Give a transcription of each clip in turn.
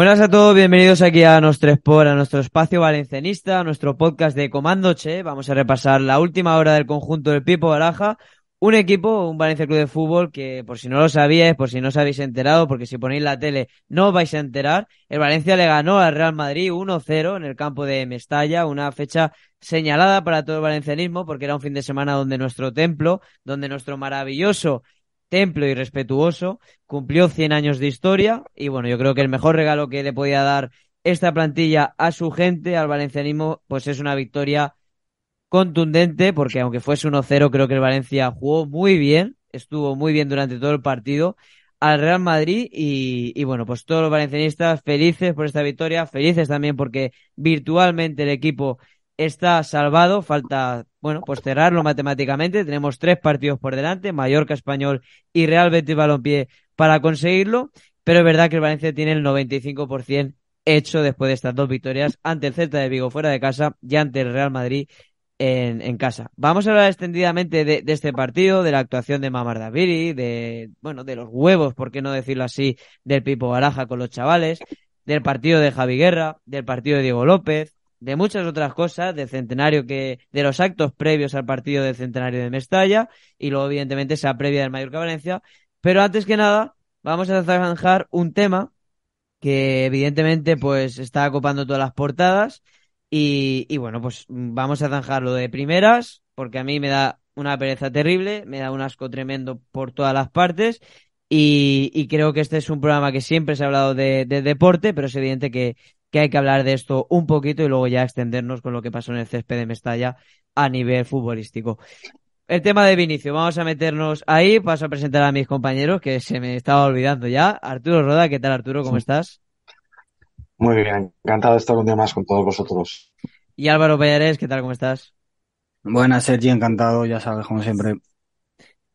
Buenas a todos, bienvenidos aquí a nuestro a nuestro espacio valencianista, a nuestro podcast de Comando Che. Vamos a repasar la última hora del conjunto del Pipo Baraja, un equipo, un Valencia Club de Fútbol que por si no lo sabíais, por si no os habéis enterado, porque si ponéis la tele no os vais a enterar, el Valencia le ganó al Real Madrid 1-0 en el campo de Mestalla, una fecha señalada para todo el valencianismo porque era un fin de semana donde nuestro templo, donde nuestro maravilloso templo y respetuoso, cumplió 100 años de historia y bueno, yo creo que el mejor regalo que le podía dar esta plantilla a su gente, al valencianismo, pues es una victoria contundente, porque aunque fuese 1-0, creo que el Valencia jugó muy bien, estuvo muy bien durante todo el partido al Real Madrid y, y bueno, pues todos los valencianistas felices por esta victoria, felices también porque virtualmente el equipo está salvado, falta bueno, pues cerrarlo matemáticamente. Tenemos tres partidos por delante, Mallorca Español y Real Betis Balompié para conseguirlo, pero es verdad que el Valencia tiene el 95% hecho después de estas dos victorias ante el Celta de Vigo fuera de casa y ante el Real Madrid en, casa. Vamos a hablar extendidamente de, este partido, de la actuación de mamar de, bueno, de los huevos, por qué no decirlo así, del Pipo Baraja con los chavales, del partido de Javi Guerra, del partido de Diego López, de muchas otras cosas, de centenario que, de los actos previos al partido del centenario de Mestalla, y luego, evidentemente, esa previa del Mallorca Valencia. Pero antes que nada, vamos a zanjar un tema que, evidentemente, pues está acopando todas las portadas. Y, y bueno, pues vamos a lo de primeras, porque a mí me da una pereza terrible, me da un asco tremendo por todas las partes. Y, y, creo que este es un programa que siempre se ha hablado de, de, deporte, pero es evidente que que hay que hablar de esto un poquito y luego ya extendernos con lo que pasó en el césped de Mestalla a nivel futbolístico. El tema de Vinicio, vamos a meternos ahí, paso a presentar a mis compañeros que se me estaba olvidando ya. Arturo Roda, ¿qué tal Arturo? ¿Cómo estás? Muy bien, encantado de estar un día más con todos vosotros. Y Álvaro Pérez, ¿qué tal? ¿Cómo estás? Buenas, Sergi, encantado, ya sabes, como siempre.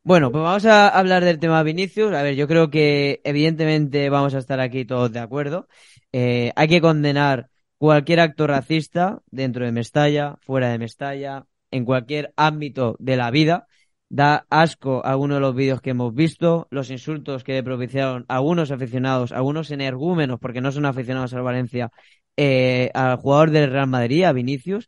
Bueno, pues vamos a hablar del tema Vinicius. A ver, yo creo que evidentemente vamos a estar aquí todos de acuerdo. Eh, hay que condenar cualquier acto racista dentro de Mestalla, fuera de Mestalla, en cualquier ámbito de la vida. Da asco a algunos de los vídeos que hemos visto, los insultos que le propiciaron a algunos aficionados, a algunos energúmenos, porque no son aficionados al Valencia, eh, al jugador del Real Madrid, a Vinicius.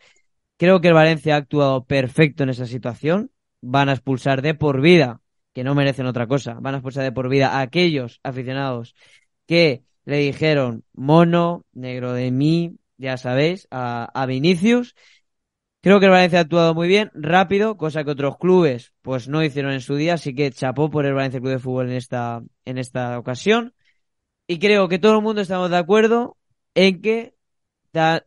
Creo que el Valencia ha actuado perfecto en esa situación. Van a expulsar de por vida, que no merecen otra cosa, van a expulsar de por vida a aquellos aficionados que le dijeron mono, negro de mí, ya sabéis, a, Vinicius. Creo que el Valencia ha actuado muy bien, rápido, cosa que otros clubes pues no hicieron en su día, así que chapó por el Valencia Club de Fútbol en esta, en esta ocasión. Y creo que todo el mundo estamos de acuerdo en que da,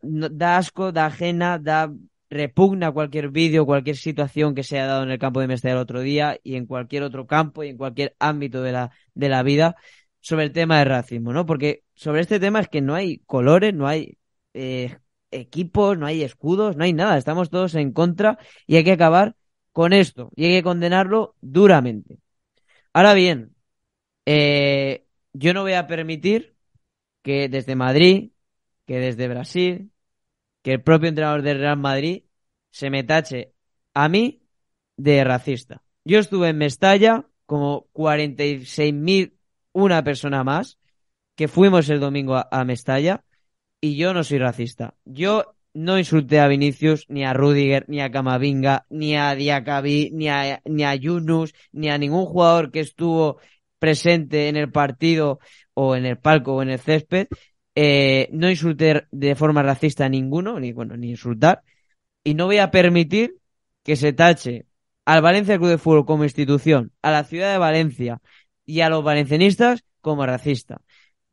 asco, da ajena, da repugna cualquier vídeo, cualquier situación que se haya dado en el campo de Mestalla el otro día y en cualquier otro campo y en cualquier ámbito de la, de la vida sobre el tema de racismo, ¿no? Porque sobre este tema es que no hay colores, no hay eh, equipos, no hay escudos, no hay nada. Estamos todos en contra y hay que acabar con esto y hay que condenarlo duramente. Ahora bien, eh, yo no voy a permitir que desde Madrid, que desde Brasil, que el propio entrenador del Real Madrid se me tache a mí de racista. Yo estuve en Mestalla, como 46.000 una persona más que fuimos el domingo a, Mestalla y yo no soy racista. Yo no insulté a Vinicius, ni a Rudiger, ni a Camavinga, ni a Diacabí, ni a, ni a Yunus, ni a ningún jugador que estuvo presente en el partido o en el palco o en el césped. Eh, no insulté de forma racista a ninguno, ni bueno, ni insultar. Y no voy a permitir que se tache al Valencia Club de Fútbol como institución, a la ciudad de Valencia, y a los valencianistas como racista.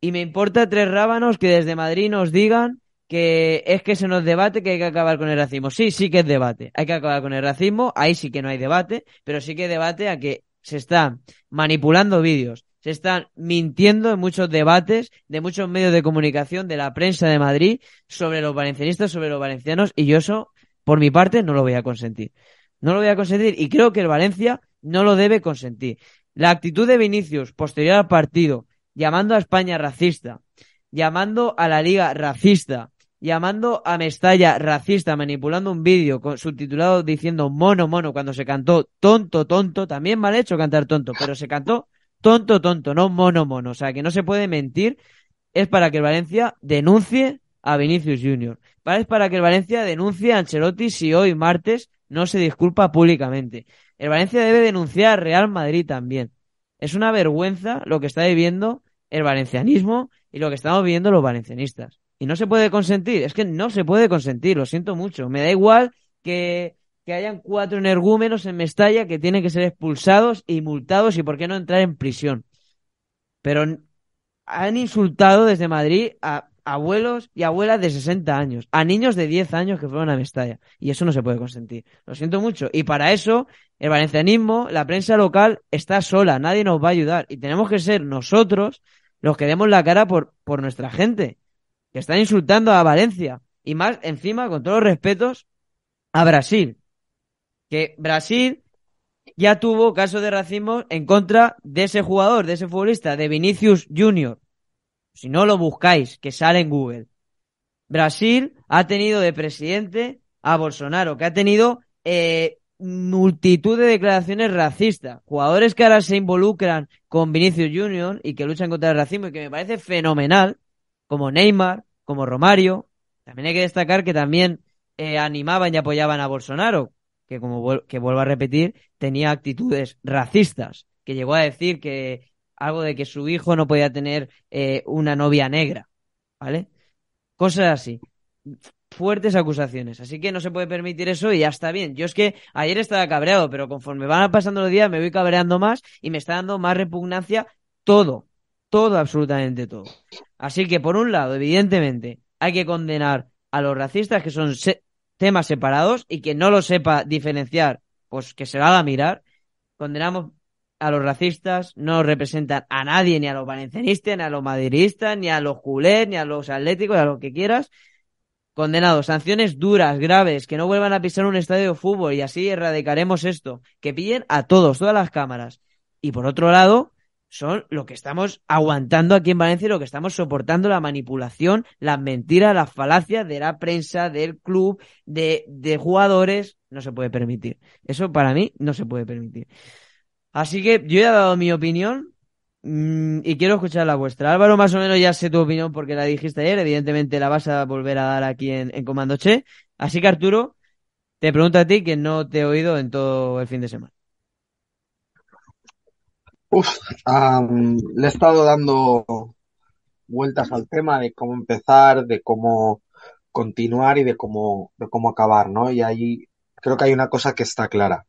Y me importa tres rábanos que desde Madrid nos digan que es que se nos debate que hay que acabar con el racismo. Sí, sí que es debate. Hay que acabar con el racismo, ahí sí que no hay debate, pero sí que debate a que se están manipulando vídeos, se están mintiendo en muchos debates de muchos medios de comunicación, de la prensa de Madrid, sobre los valencianistas, sobre los valencianos, y yo eso, por mi parte, no lo voy a consentir. No lo voy a consentir y creo que el Valencia no lo debe consentir. La actitud de Vinicius posterior al partido, llamando a España racista, llamando a la liga racista, llamando a Mestalla racista, manipulando un vídeo con subtitulado diciendo mono, mono, cuando se cantó tonto, tonto, también mal hecho cantar tonto, pero se cantó tonto, tonto, no mono, mono. O sea, que no se puede mentir, es para que el Valencia denuncie a Vinicius Junior. Es para que el Valencia denuncie a Ancelotti si hoy martes no se disculpa públicamente. El Valencia debe denunciar Real Madrid también. Es una vergüenza lo que está viviendo el valencianismo y lo que estamos viviendo los valencianistas. Y no se puede consentir, es que no se puede consentir, lo siento mucho. Me da igual que, que hayan cuatro energúmenos en Mestalla que tienen que ser expulsados y multados y por qué no entrar en prisión. Pero han insultado desde Madrid a abuelos y abuelas de 60 años, a niños de 10 años que fueron a Mestalla. Y eso no se puede consentir. Lo siento mucho. Y para eso, el valencianismo, la prensa local, está sola. Nadie nos va a ayudar. Y tenemos que ser nosotros los que demos la cara por, por nuestra gente, que están insultando a Valencia. Y más, encima, con todos los respetos, a Brasil. Que Brasil ya tuvo caso de racismo en contra de ese jugador, de ese futbolista, de Vinicius Junior si no lo buscáis, que sale en Google. Brasil ha tenido de presidente a Bolsonaro, que ha tenido eh, multitud de declaraciones racistas. Jugadores que ahora se involucran con Vinicius Junior y que luchan contra el racismo y que me parece fenomenal, como Neymar, como Romario. También hay que destacar que también eh, animaban y apoyaban a Bolsonaro, que como que vuelvo a repetir, tenía actitudes racistas, que llegó a decir que algo de que su hijo no podía tener eh, una novia negra, ¿vale? Cosas así. Fuertes acusaciones. Así que no se puede permitir eso y ya está bien. Yo es que ayer estaba cabreado, pero conforme van pasando los días me voy cabreando más y me está dando más repugnancia todo. Todo, absolutamente todo. Así que, por un lado, evidentemente, hay que condenar a los racistas, que son temas separados, y que no lo sepa diferenciar, pues que se lo haga mirar. Condenamos a los racistas, no representan a nadie, ni a los valencianistas, ni a los madridistas, ni a los culés, ni a los atléticos, a lo que quieras. Condenados, sanciones duras, graves, que no vuelvan a pisar un estadio de fútbol y así erradicaremos esto. Que pillen a todos, todas las cámaras. Y por otro lado, son lo que estamos aguantando aquí en Valencia y lo que estamos soportando la manipulación, las mentiras, las falacias de la prensa, del club, de, de jugadores. No se puede permitir. Eso para mí no se puede permitir. Así que yo ya he dado mi opinión mm, y quiero escuchar la vuestra. Álvaro, más o menos ya sé tu opinión porque la dijiste ayer. Evidentemente la vas a volver a dar aquí en, Comando Che. Así que Arturo, te pregunto a ti que no te he oído en todo el fin de semana. Uf, le he estado dando vueltas al tema de cómo empezar, de cómo continuar y de cómo, cómo acabar, ¿no? Y ahí creo que hay una cosa que está clara.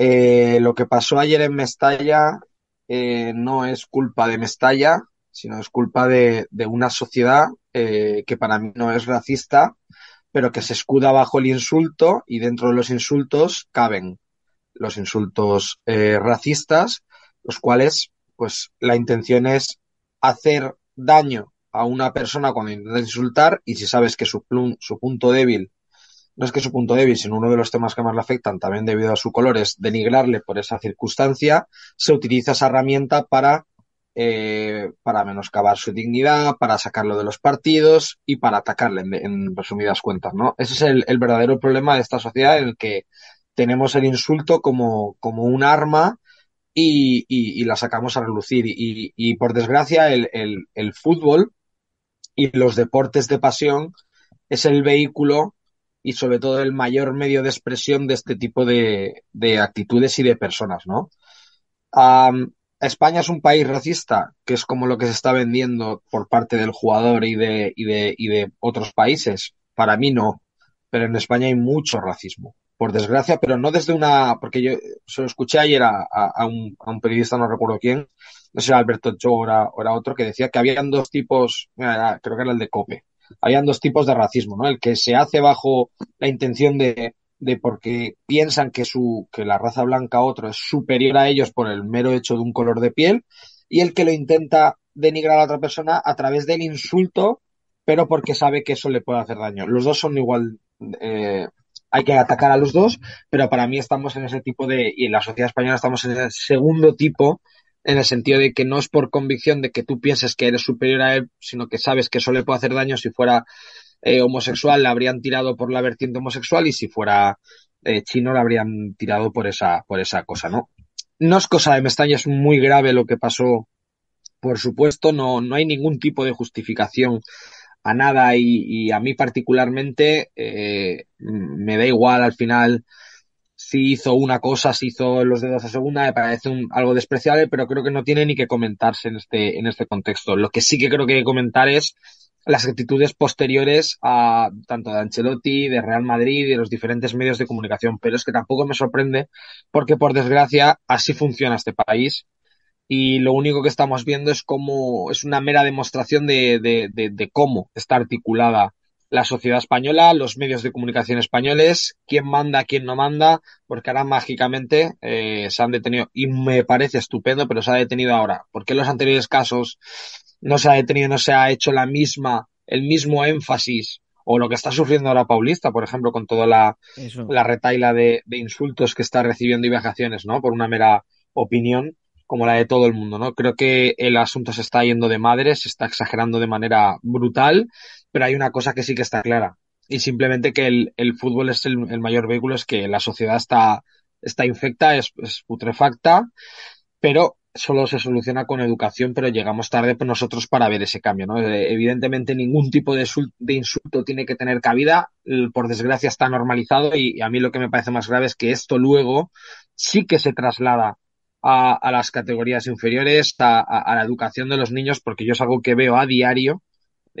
Eh, lo que pasó ayer en Mestalla eh, no es culpa de Mestalla, sino es culpa de, una sociedad eh, que para mí no es racista, pero que se escuda bajo el insulto y dentro de los insultos caben los insultos racistas, los cuales, pues, la intención es hacer daño a una persona cuando intenta insultar y si sabes que su, su punto débil no es que su punto débil, sino uno de los temas que más le afectan, también debido a su color, es denigrarle por esa circunstancia, se utiliza esa herramienta para, eh, para menoscabar su dignidad, para sacarlo de los partidos y para atacarle, en, resumidas cuentas, ¿no? Ese es el, verdadero problema de esta sociedad en el que tenemos el insulto como, como un arma y, y, la sacamos a relucir. Y, y por desgracia, el, el, fútbol y los deportes de pasión es el vehículo y sobre todo el mayor medio de expresión de este tipo de, de actitudes y de personas, ¿no? España es un país racista, que es como lo que se está vendiendo por parte del jugador y de, y de, y de otros países. Para mí no, pero en España hay mucho racismo, por desgracia, pero no desde una, porque yo se lo escuché ayer a, a, un, a un, periodista, no recuerdo quién, no sé, Alberto Cho o era, otro, que decía que habían dos tipos, creo que era el de Cope, habían dos tipos de racismo, ¿no? El que se hace bajo la intención de, de porque piensan que su, que la raza blanca otro es superior a ellos por el mero hecho de un color de piel, y el que lo intenta denigrar a otra persona a través del insulto, pero porque sabe que eso le puede hacer daño. Los dos son igual, eh, hay que atacar a los dos, pero para mí estamos en ese tipo de, y en la sociedad española estamos en ese segundo tipo en el sentido de que no es por convicción de que tú pienses que eres superior a él, sino que sabes que eso le puede hacer daño. Si fuera eh, homosexual, la habrían tirado por la vertiente homosexual y si fuera eh, chino, la habrían tirado por esa, por esa cosa, ¿no? No es cosa de Mestaña, es muy grave lo que pasó. Por supuesto, no, no hay ningún tipo de justificación a nada y, a mí particularmente eh, me da igual al final si hizo una cosa, si hizo los dedos a segunda, me parece algo despreciable, pero creo que no tiene ni que comentarse en este, en este contexto. Lo que sí que creo que hay que comentar es las actitudes posteriores a tanto de Ancelotti, de Real Madrid y de los diferentes medios de comunicación, pero es que tampoco me sorprende porque por desgracia así funciona este país y lo único que estamos viendo es como es una mera demostración de, de, de cómo está articulada la sociedad española, los medios de comunicación españoles, quién manda, quién no manda, porque ahora mágicamente eh, se han detenido, y me parece estupendo, pero se ha detenido ahora. porque en los anteriores casos no se ha detenido, no se ha hecho la misma, el mismo énfasis? O lo que está sufriendo ahora Paulista, por ejemplo, con toda la, la retaila de, insultos que está recibiendo y vejaciones, ¿no? Por una mera opinión como la de todo el mundo, ¿no? Creo que el asunto se está yendo de madre, se está exagerando de manera brutal pero hay una cosa que sí que está clara, y simplemente que el, fútbol es el, mayor vehículo, es que la sociedad está, está infecta, es, putrefacta, pero solo se soluciona con educación, pero llegamos tarde pues nosotros para ver ese cambio. ¿no? Eh, evidentemente ningún tipo de, insulto tiene que tener cabida, por desgracia está normalizado y, a mí lo que me parece más grave es que esto luego sí que se traslada a, las categorías inferiores, a, la educación de los niños, porque yo es algo que veo a diario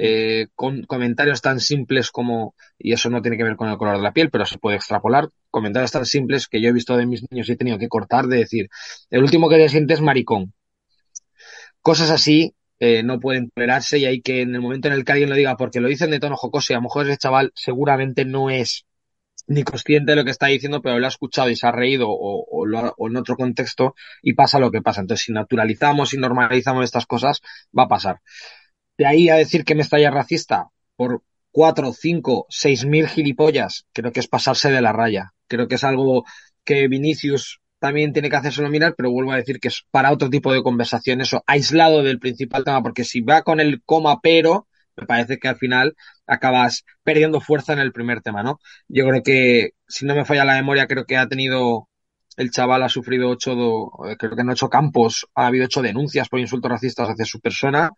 eh, con comentarios tan simples como, y eso no tiene que ver con el color de la piel, pero se puede extrapolar, comentarios tan simples que yo he visto de mis niños y he tenido que cortar de decir, el último que te sientes es maricón. Cosas así eh, no pueden tolerarse y hay que, en el momento en el que alguien lo diga, porque lo dicen de tono jocoso y a lo mejor ese chaval seguramente no es ni consciente de lo que está diciendo, pero lo ha escuchado y se ha reído o, o, en otro contexto y pasa lo que pasa. Entonces, si naturalizamos y normalizamos estas cosas, va a pasar. De ahí a decir que me estalla racista por cuatro, cinco, seis mil gilipollas, creo que es pasarse de la raya. Creo que es algo que Vinicius también tiene que hacerse mirar, pero vuelvo a decir que es para otro tipo de conversación, eso aislado del principal tema, porque si va con el coma pero, me parece que al final acabas perdiendo fuerza en el primer tema, ¿no? Yo creo que, si no me falla la memoria, creo que ha tenido, el chaval ha sufrido ocho, eh, creo que en ocho campos ha habido ocho denuncias por insultos racistas hacia su persona.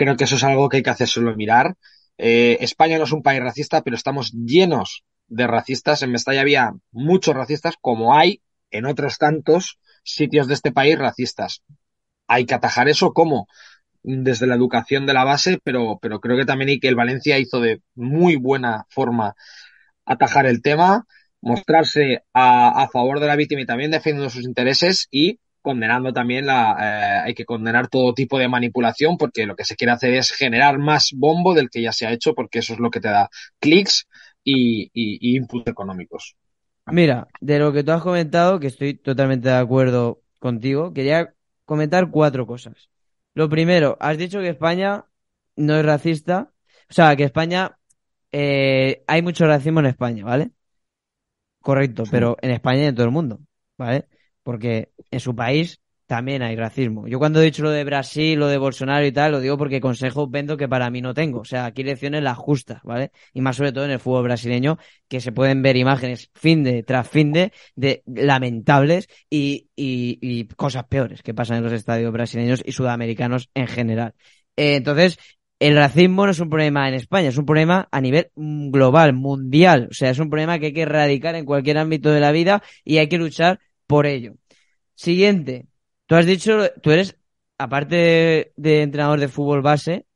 Creo que eso es algo que hay que hacer solo mirar. Eh, España no es un país racista, pero estamos llenos de racistas. En Mestalla había muchos racistas, como hay en otros tantos sitios de este país racistas. Hay que atajar eso como desde la educación de la base, pero, pero creo que también hay que el Valencia hizo de muy buena forma atajar el tema, mostrarse a, a favor de la víctima y también defendiendo sus intereses y condenando también la, eh, hay que condenar todo tipo de manipulación porque lo que se quiere hacer es generar más bombo del que ya se ha hecho porque eso es lo que te da clics y, y, económicos. Mira, de lo que tú has comentado, que estoy totalmente de acuerdo contigo, quería comentar cuatro cosas. Lo primero, has dicho que España no es racista, o sea, que España eh, hay mucho racismo en España, ¿vale? Correcto, pero en España y en todo el mundo, ¿vale? porque en su país también hay racismo. Yo cuando he dicho lo de Brasil, lo de Bolsonaro y tal, lo digo porque consejo vendo que para mí no tengo. O sea, aquí lecciones las justas, ¿vale? Y más sobre todo en el fútbol brasileño, que se pueden ver imágenes fin de tras fin de, de lamentables y, cosas peores que pasan en los estadios brasileños y sudamericanos en general. Eh, entonces, el racismo no es un problema en España, es un problema a nivel global, mundial. O sea, es un problema que hay que erradicar en cualquier ámbito de la vida y hay que luchar por ello. Siguiente, tú has dicho, tú eres, aparte de, entrenador de fútbol base,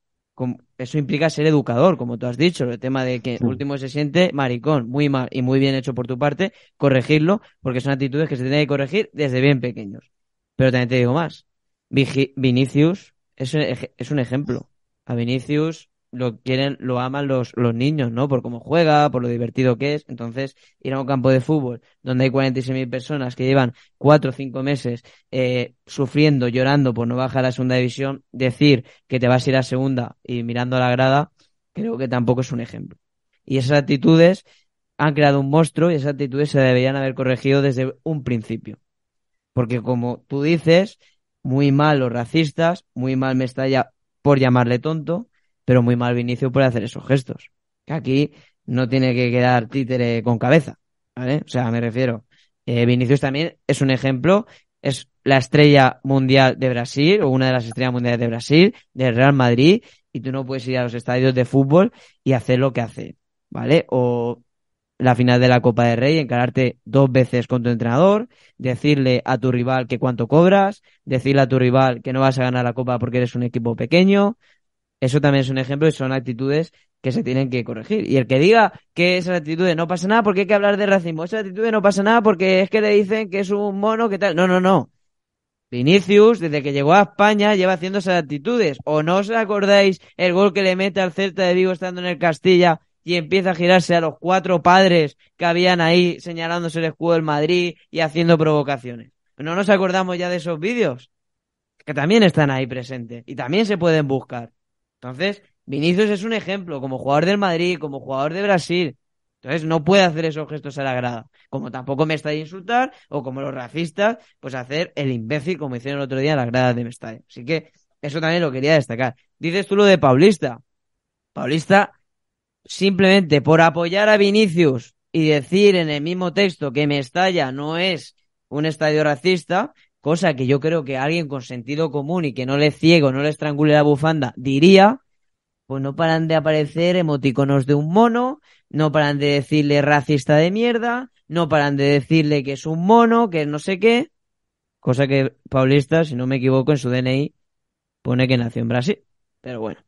eso implica ser educador, como tú has dicho, el tema de que el último se siente maricón, muy mal y muy bien hecho por tu parte, corregirlo, porque son actitudes que se tienen que corregir desde bien pequeños. Pero también te digo más, Vinicius es, es un ejemplo. A Vinicius lo quieren, lo aman los, los niños, ¿no? Por cómo juega, por lo divertido que es. Entonces, ir a un campo de fútbol donde hay 46.000 personas que llevan cuatro o cinco meses eh, sufriendo, llorando por no bajar a la segunda división, decir que te vas a ir a segunda y mirando a la grada, creo que tampoco es un ejemplo. Y esas actitudes han creado un monstruo y esas actitudes se deberían haber corregido desde un principio. Porque como tú dices, muy mal los racistas, muy mal me ya por llamarle tonto, pero muy mal Vinicius puede hacer esos gestos. Que aquí no tiene que quedar títere con cabeza, ¿vale? O sea, me refiero. Eh, Vinicius también es un ejemplo, es la estrella mundial de Brasil o una de las estrellas mundiales de Brasil, del Real Madrid, y tú no puedes ir a los estadios de fútbol y hacer lo que hace, ¿vale? O la final de la Copa de Rey, encararte dos veces con tu entrenador, decirle a tu rival que cuánto cobras, decirle a tu rival que no vas a ganar la Copa porque eres un equipo pequeño, eso también es un ejemplo y son actitudes que se tienen que corregir. Y el que diga que esas actitudes no pasa nada porque hay que hablar de racismo, esas actitudes no pasa nada porque es que le dicen que es un mono, que tal. No, no, no. Vinicius, desde que llegó a España, lleva haciendo esas actitudes. ¿O no os acordáis el gol que le mete al Celta de Vigo estando en el Castilla y empieza a girarse a los cuatro padres que habían ahí señalándose el escudo del Madrid y haciendo provocaciones? ¿No nos acordamos ya de esos vídeos? Que también están ahí presentes y también se pueden buscar. Entonces, Vinicius es un ejemplo, como jugador del Madrid, como jugador de Brasil. Entonces, no puede hacer esos gestos a la grada. Como tampoco me está insultar, o como los racistas, pues hacer el imbécil como hicieron el otro día en las gradas de Mestalla. Así que eso también lo quería destacar. Dices tú lo de Paulista. Paulista, simplemente por apoyar a Vinicius y decir en el mismo texto que Mestalla no es un estadio racista, cosa que yo creo que alguien con sentido común y que no le ciego, no le estrangule la bufanda, diría, pues no paran de aparecer emoticonos de un mono, no paran de decirle racista de mierda, no paran de decirle que es un mono, que no sé qué, cosa que Paulista, si no me equivoco, en su DNI pone que nació en Brasil. Pero bueno,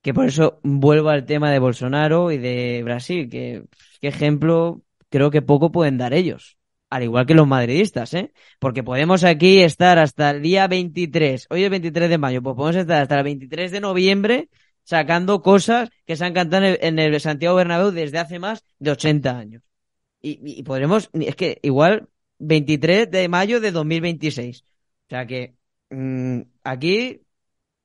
que por eso vuelvo al tema de Bolsonaro y de Brasil, que qué ejemplo creo que poco pueden dar ellos al igual que los madridistas, ¿eh? Porque podemos aquí estar hasta el día 23, hoy es 23 de mayo, pues podemos estar hasta el 23 de noviembre sacando cosas que se han cantado en el, Santiago Bernabéu desde hace más de 80 años. Y, podremos, es que igual 23 de mayo de 2026. O sea que mm, aquí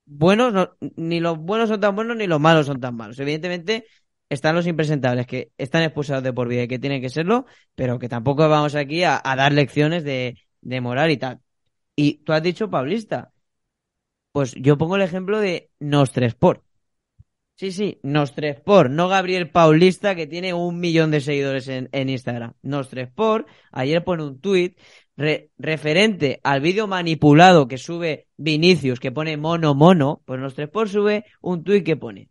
buenos ni los buenos son tan buenos ni los malos son tan malos. Evidentemente están los impresentables que están expulsados de por vida y que tienen que serlo, pero que tampoco vamos aquí a, dar lecciones de, moral y tal. Y tú has dicho Paulista. Pues yo pongo el ejemplo de Nostresport. Sí, sí, Nostresport, no Gabriel Paulista que tiene un millón de seguidores en, en Instagram. Nostresport ayer pone un tuit referente al vídeo manipulado que sube Vinicius, que pone mono mono, pues Nostresport sube un tuit que pone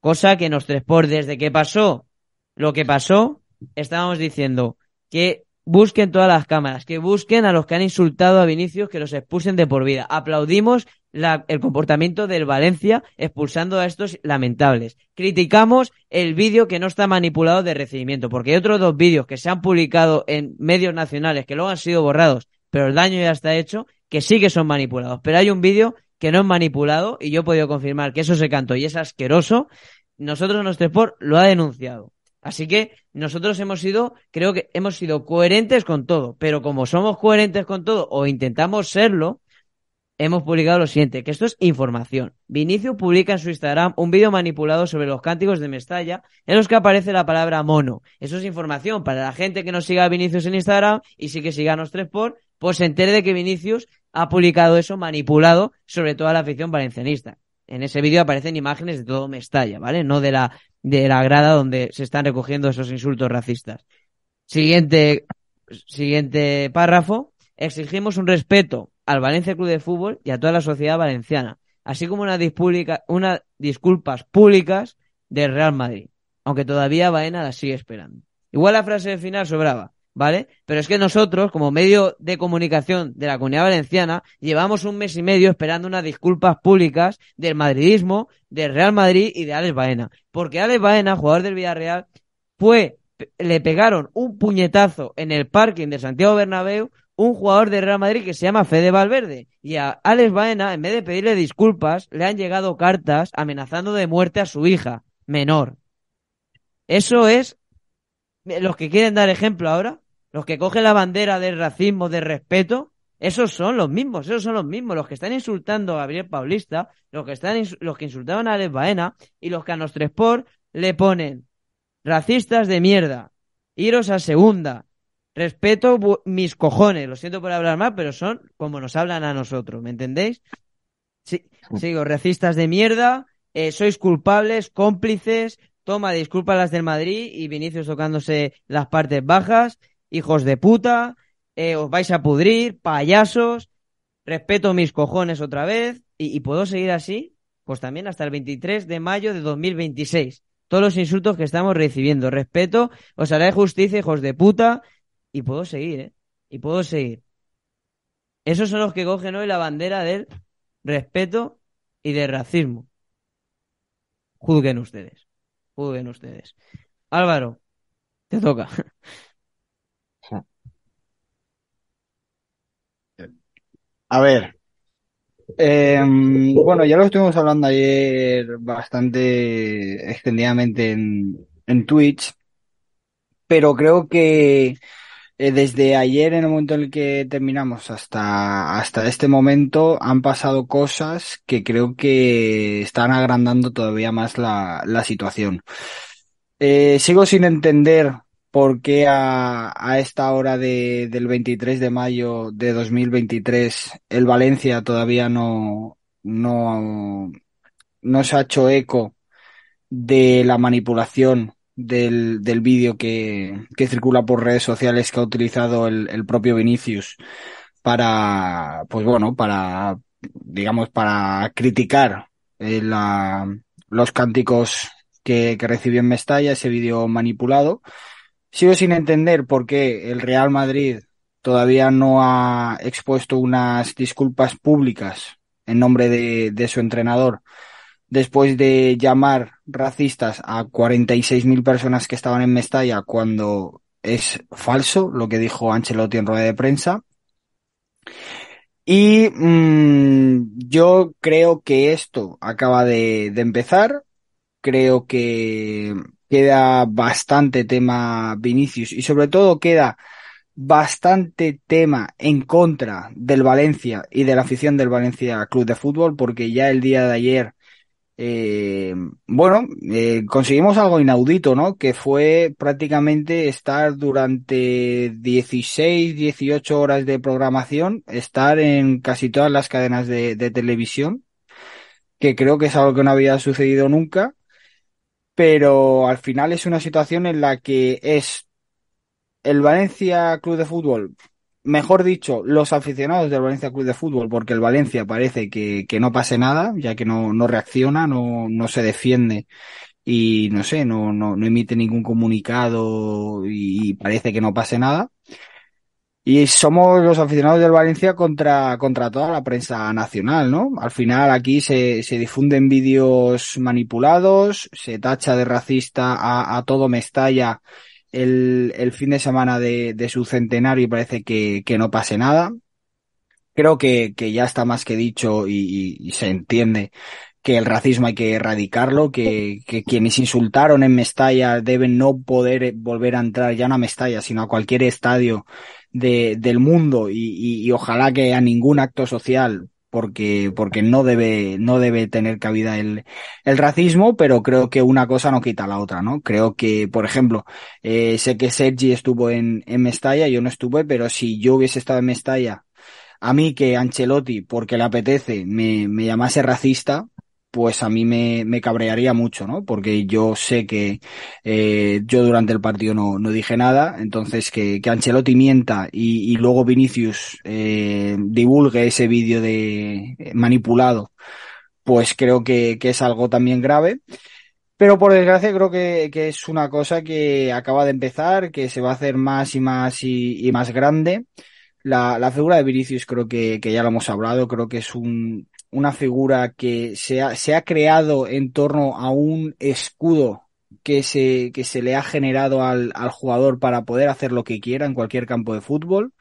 Cosa que nos los tres por desde que pasó lo que pasó, estábamos diciendo que busquen todas las cámaras, que busquen a los que han insultado a Vinicius, que los expulsen de por vida. Aplaudimos el comportamiento del Valencia expulsando a estos lamentables. Criticamos el vídeo que no está manipulado de recibimiento, porque hay otros dos vídeos que se han publicado en medios nacionales que luego han sido borrados, pero el daño ya está hecho, que sí que son manipulados. Pero hay un vídeo que no es manipulado y yo he podido confirmar que eso se canto y es asqueroso, nosotros nuestro sport lo ha denunciado. Así que nosotros hemos sido, creo que hemos sido coherentes con todo, pero como somos coherentes con todo o intentamos serlo, hemos publicado lo siguiente, que esto es información. Vinicius publica en su Instagram un vídeo manipulado sobre los cánticos de Mestalla en los que aparece la palabra mono. Eso es información para la gente que no siga a Vinicius en Instagram y sí que siga a los tres por, pues se entere de que Vinicius ha publicado eso manipulado sobre toda la afición valencianista. En ese vídeo aparecen imágenes de todo Mestalla, ¿vale? No de la, de la grada donde se están recogiendo esos insultos racistas. Siguiente, siguiente párrafo. Exigimos un respeto al Valencia Club de Fútbol y a toda la sociedad valenciana, así como unas disculpas públicas del Real Madrid, aunque todavía Baena la sigue esperando. Igual la frase final sobraba, ¿vale? Pero es que nosotros, como medio de comunicación de la comunidad valenciana, llevamos un mes y medio esperando unas disculpas públicas del madridismo, del Real Madrid y de Alex Baena. Porque Alex Baena, jugador del Villarreal, fue, le pegaron un puñetazo en el parking de Santiago Bernabéu un jugador de Real Madrid que se llama Fede Valverde. Y a Alex Baena, en vez de pedirle disculpas, le han llegado cartas amenazando de muerte a su hija, menor. Eso es los que quieren dar ejemplo ahora, los que cogen la bandera del racismo, del respeto, esos son los mismos, esos son los mismos, los que están insultando a Gabriel Paulista, los que, están los que insultaban a Alex Baena y los que a Nostresport le ponen racistas de mierda, iros a segunda, respeto mis cojones, lo siento por hablar mal, pero son como nos hablan a nosotros, ¿me entendéis? Sí, mm. sigo, racistas de mierda, eh, sois culpables, cómplices, toma disculpas las del Madrid y Vinicius tocándose las partes bajas, hijos de puta, eh, os vais a pudrir, payasos, respeto mis cojones otra vez, y, y puedo seguir así, pues también hasta el 23 de mayo de 2026. Todos los insultos que estamos recibiendo, respeto, os haré justicia, hijos de puta, y puedo seguir, ¿eh? Y puedo seguir. Esos son los que cogen hoy la bandera del respeto y del racismo. Juzguen ustedes. Juzguen ustedes. Álvaro, te toca. A ver. Em, bueno, ya lo estuvimos hablando ayer bastante extendidamente en, en Twitch, pero creo que eh, desde ayer, en el momento en el que terminamos, hasta, hasta este momento, han pasado cosas que creo que están agrandando todavía más la, la situación. Eh, sigo sin entender por qué a, a esta hora de, del 23 de mayo de 2023 el Valencia todavía no, no, no se ha hecho eco de la manipulación del, del vídeo que, circula por redes sociales que ha utilizado el, propio Vinicius para, pues bueno, para, digamos, para criticar eh, los cánticos que, recibió en Mestalla, ese vídeo manipulado. Sigo sin entender por qué el Real Madrid todavía no ha expuesto unas disculpas públicas en nombre de su entrenador después de llamar racistas a 46.000 personas que estaban en Mestalla cuando es falso lo que dijo Ancelotti en rueda de prensa. Y mm, yo creo que esto acaba de, de empezar. Creo que queda bastante tema Vinicius y sobre todo queda bastante tema en contra del Valencia y de la afición del Valencia Club de Fútbol porque ya el día de ayer eh, bueno, eh, conseguimos algo inaudito, ¿no? Que fue prácticamente estar durante 16, 18 horas de programación, estar en casi todas las cadenas de, de televisión, que creo que es algo que no había sucedido nunca, pero al final es una situación en la que es el Valencia Club de Fútbol mejor dicho, los aficionados del Valencia Club de Fútbol, porque el Valencia parece que, que no pase nada, ya que no, no reacciona, no, no se defiende y no sé, no, no, no emite ningún comunicado y, parece que no pase nada. Y somos los aficionados del Valencia contra, contra toda la prensa nacional, ¿no? Al final aquí se, se difunden vídeos manipulados, se tacha de racista a, a todo Mestalla el, el fin de semana de, su centenario y parece que, no pase nada. Creo que, ya está más que dicho y, se entiende que el racismo hay que erradicarlo, que, quienes insultaron en Mestalla deben no poder volver a entrar ya no a Mestalla, sino a cualquier estadio del mundo y, ojalá que a ningún acto social porque, porque no debe, no debe tener cabida el, el racismo, pero creo que una cosa no quita la otra, ¿no? Creo que, por ejemplo, eh, sé que Sergi estuvo en, en Mestalla, yo no estuve, pero si yo hubiese estado en Mestalla, a mí que Ancelotti, porque le apetece, me, me llamase racista, pues a mí me, me cabrearía mucho, ¿no? Porque yo sé que eh, yo durante el partido no, no dije nada, entonces que, que Ancelotti mienta y, y luego Vinicius eh, divulgue ese vídeo de eh, manipulado, pues creo que, que es algo también grave. Pero por desgracia creo que, que, es una cosa que acaba de empezar, que se va a hacer más y más y, y más grande. La, la, figura de Vinicius creo que, que, ya lo hemos hablado, creo que es un, una figura que se ha, se ha creado en torno a un escudo que se, que se le ha generado al, al jugador para poder hacer lo que quiera en cualquier campo de fútbol.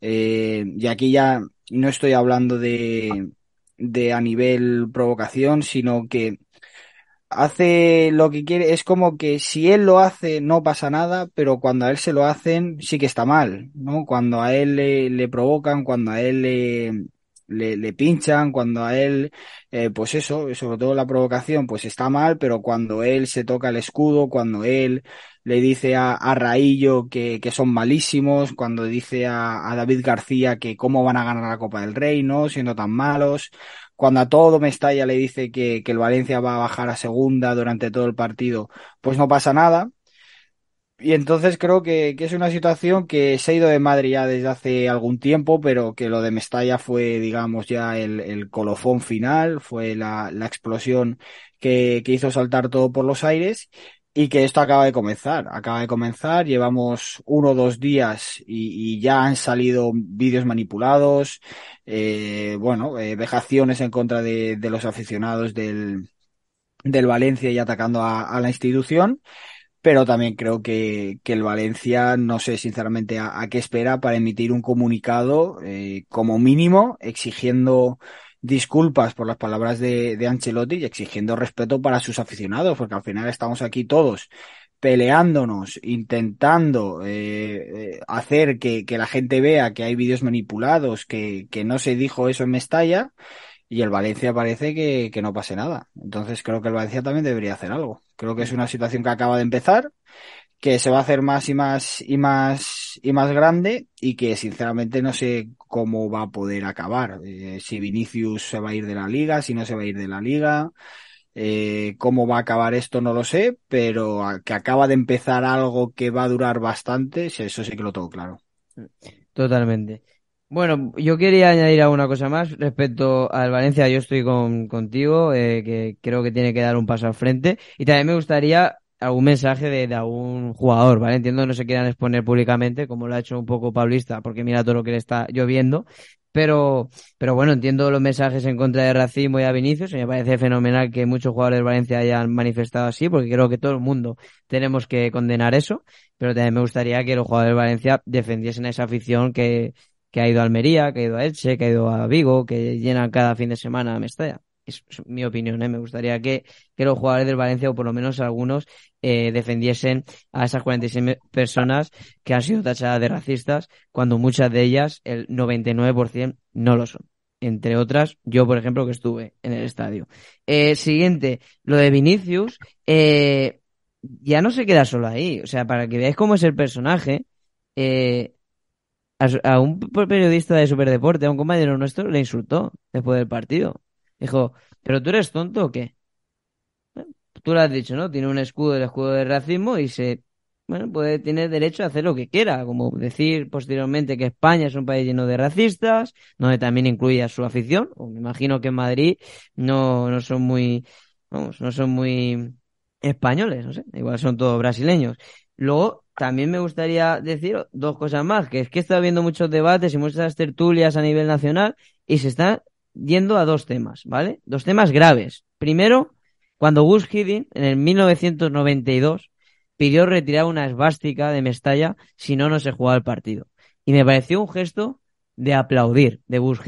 Eh, y aquí ya no estoy hablando de, de a nivel provocación, sino que hace lo que quiere. Es como que si él lo hace no pasa nada, pero cuando a él se lo hacen sí que está mal, ¿no? Cuando a él le provocan, cuando a él le, le, le pinchan, cuando a él, eh, pues eso, sobre todo la provocación, pues está mal, pero cuando él se toca el escudo, cuando él le dice a, a Raillo que, que, son malísimos, cuando dice a, a, David García que cómo van a ganar la Copa del Rey, ¿no? Siendo tan malos. Cuando a todo Mestalla le dice que, que el Valencia va a bajar a segunda durante todo el partido, pues no pasa nada, y entonces creo que, es una situación que se ha ido de madre ya desde hace algún tiempo, pero que lo de Mestalla fue, digamos, ya el, colofón final, fue la, explosión que, hizo saltar todo por los aires y que esto acaba de comenzar, acaba de comenzar, llevamos uno o dos días y, ya han salido vídeos manipulados, eh, bueno, eh, vejaciones en contra de, los aficionados del, del Valencia y atacando a, a la institución pero también creo que, el Valencia no sé sinceramente a, qué espera para emitir un comunicado eh, como mínimo exigiendo disculpas por las palabras de, de Ancelotti y exigiendo respeto para sus aficionados, porque al final estamos aquí todos peleándonos, intentando eh, eh, hacer que, la gente vea que hay vídeos manipulados, que, que no se dijo eso en Mestalla y el Valencia parece que, que, no pase nada. Entonces creo que el Valencia también debería hacer algo. Creo que es una situación que acaba de empezar, que se va a hacer más y más y más y más grande y que sinceramente no sé cómo va a poder acabar. Eh, si Vinicius se va a ir de la liga, si no se va a ir de la liga. Eh, cómo va a acabar esto no lo sé, pero que acaba de empezar algo que va a durar bastante, eso sí que lo tengo claro. Totalmente. Bueno, yo quería añadir alguna cosa más respecto al Valencia. Yo estoy con, contigo, eh, que creo que tiene que dar un paso al frente. Y también me gustaría algún mensaje de, de, algún jugador, ¿vale? Entiendo que no se quieran exponer públicamente, como lo ha hecho un poco Paulista, porque mira todo lo que le está lloviendo. Pero, pero bueno, entiendo los mensajes en contra de racismo y a Vinicius. me parece fenomenal que muchos jugadores de Valencia hayan manifestado así, porque creo que todo el mundo tenemos que condenar eso. Pero también me gustaría que los jugadores de Valencia defendiesen a esa afición que, que ha ido a Almería, que ha ido a Elche, que ha ido a Vigo, que llena cada fin de semana a Mestalla. Es, mi opinión, ¿eh? me gustaría que, los jugadores del Valencia, o por lo menos algunos, eh, defendiesen a esas 46 personas que han sido tachadas de racistas, cuando muchas de ellas, el 99%, no lo son entre otras, yo por ejemplo que estuve en el estadio. Eh, siguiente, lo de Vinicius, ya no se queda solo ahí, o sea, para que veáis cómo es el personaje, a, un periodista de Superdeporte, a un compañero nuestro, le insultó después del partido. Dijo, ¿pero tú eres tonto o qué? tú lo has dicho, ¿no? Tiene un escudo, el escudo del racismo y se... Bueno, puede, tener derecho a hacer lo que quiera, como decir posteriormente que España es un país lleno de racistas, donde también incluye a su afición, o me imagino que en Madrid no, no son muy, vamos, no son muy españoles, no sé, igual son todos brasileños. Luego, también me gustaría decir dos cosas más, que es que está estado viendo muchos debates y muchas tertulias a nivel nacional y se está yendo a dos temas, ¿vale? Dos temas graves. Primero, cuando Bush en el 1992, pidió retirar una esvástica de Mestalla si no, no se jugaba el partido. Y me pareció un gesto de aplaudir de Bush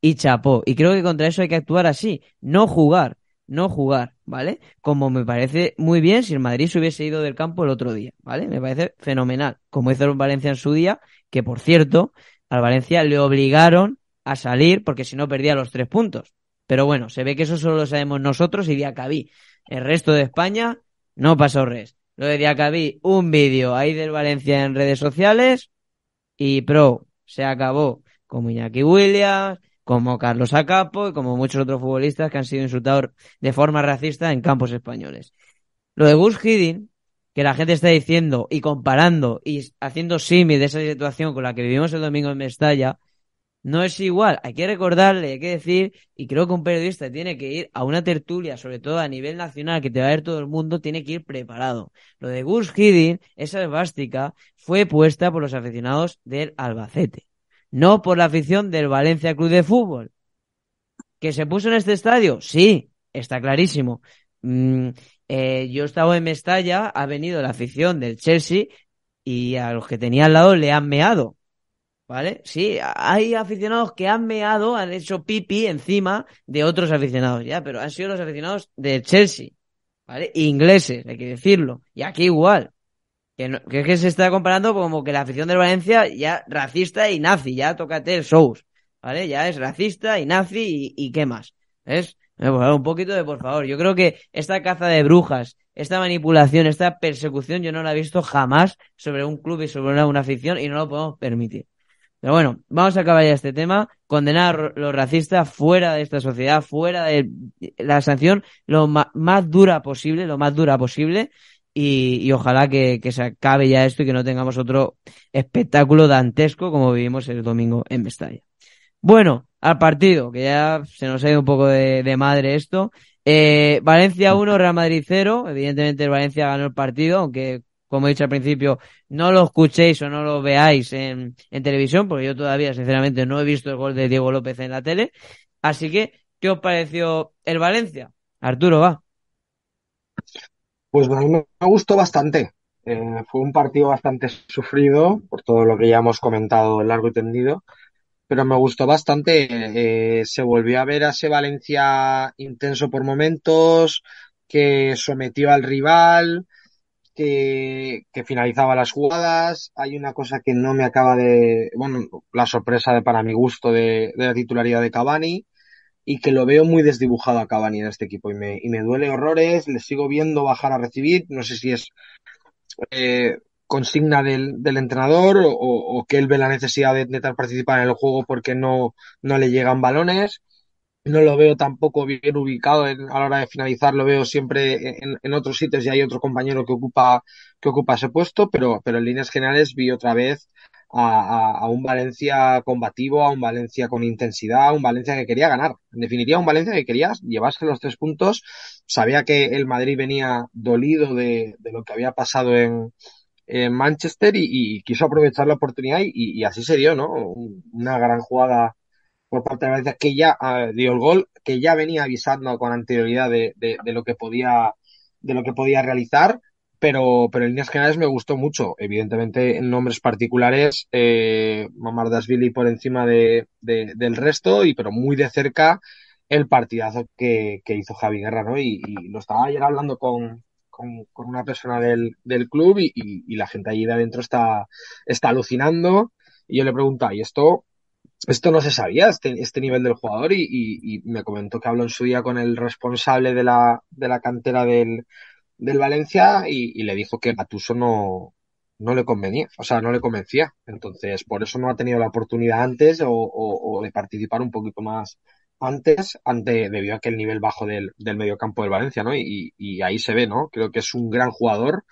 Y chapó. Y creo que contra eso hay que actuar así, no jugar no jugar, ¿vale? Como me parece muy bien si el Madrid se hubiese ido del campo el otro día, ¿vale? Me parece fenomenal. Como hizo Valencia en su día, que por cierto, al Valencia le obligaron a salir porque si no perdía los tres puntos. Pero bueno, se ve que eso solo lo sabemos nosotros y Diacabí. El resto de España no pasó res. Lo de Diacabí, un vídeo ahí del Valencia en redes sociales y pro, se acabó. con Iñaki Williams, como Carlos Acapo y como muchos otros futbolistas que han sido insultados de forma racista en campos españoles. Lo de Gus Hiddink, que la gente está diciendo y comparando y haciendo símil de esa situación con la que vivimos el domingo en Mestalla, no es igual. Hay que recordarle, hay que decir, y creo que un periodista tiene que ir a una tertulia, sobre todo a nivel nacional, que te va a ver todo el mundo, tiene que ir preparado. Lo de Gus Hiddink, esa esvástica, fue puesta por los aficionados del Albacete no por la afición del Valencia Club de Fútbol. ¿Que se puso en este estadio? Sí, está clarísimo. Mm, eh, yo estaba en Mestalla, ha venido la afición del Chelsea y a los que tenía al lado le han meado. ¿Vale? Sí, hay aficionados que han meado, han hecho pipi encima de otros aficionados, ya, pero han sido los aficionados del Chelsea, ¿vale? Ingleses, hay que decirlo. Y aquí igual. Que, que, es que se está comparando como que la afición del Valencia ya racista y nazi, ya tócate el shows, ¿vale? Ya es racista y nazi y, qué más. ¿Ves? Eh, pues, un poquito de por favor. Yo creo que esta caza de brujas, esta manipulación, esta persecución, yo no la he visto jamás sobre un club y sobre una, afición y no lo podemos permitir. Pero bueno, vamos a acabar ya este tema. Condenar a los racistas fuera de esta sociedad, fuera de la sanción lo más dura posible, lo más dura posible y, ojalá que, se acabe ya esto y que no tengamos otro espectáculo dantesco como vivimos el domingo en Vestalla. Bueno, al partido, que ya se nos ha ido un poco de, madre esto. Eh, Valencia 1, Real Madrid 0. Evidentemente el Valencia ganó el partido, aunque como he dicho al principio, no lo escuchéis o no lo veáis en, en televisión, porque yo todavía, sinceramente, no he visto el gol de Diego López en la tele. Así que, ¿qué os pareció el Valencia? Arturo, va. Pues a mí me gustó bastante. Eh, fue un partido bastante sufrido, por todo lo que ya hemos comentado largo y tendido, pero me gustó bastante. Eh, se volvió a ver a ese Valencia intenso por momentos, que sometió al rival, que, finalizaba las jugadas. Hay una cosa que no me acaba de. Bueno, la sorpresa de, para mi gusto de, de la titularidad de Cavani y que lo veo muy desdibujado a Cavani en este equipo y me, y me duele horrores, le sigo viendo bajar a recibir, no sé si es eh, consigna del, del entrenador o, que él ve la necesidad de intentar participar en el juego porque no, no le llegan balones. No lo veo tampoco bien ubicado en, a la hora de finalizar, lo veo siempre en, en, otros sitios y hay otro compañero que ocupa, que ocupa ese puesto, pero, pero en líneas generales vi otra vez a, un Valencia combativo, a un Valencia con intensidad, a un Valencia que quería ganar. En definitiva, un Valencia que quería llevarse los tres puntos. Sabía que el Madrid venía dolido de, lo que había pasado en, Manchester y, quiso aprovechar la oportunidad y, así se dio, ¿no? Una gran jugada por parte de Valencia que ya ah, dio el gol, que ya venía avisando con anterioridad lo que podía de lo que podía realizar pero, pero en líneas generales me gustó mucho. Evidentemente, en nombres particulares, eh, Mamardasvili por encima de, del resto, y pero muy de cerca el partidazo que, hizo Javi Guerra, Y, lo estaba ayer hablando con, una persona del, del club y, la gente allí de adentro está, está alucinando. Y yo le preguntaba, ¿y esto, esto no se sabía, este, este nivel del jugador? Y, me comentó que habló en su día con el responsable de la, de la cantera del del Valencia y, le dijo que Gatuso no, no le convenía, o sea, no le convencía. Entonces, por eso no ha tenido la oportunidad antes o, de participar un poquito más antes, ante, debido a que el nivel bajo del, del mediocampo del Valencia, ¿no? Y, ahí se ve, ¿no? Creo que es un gran jugador.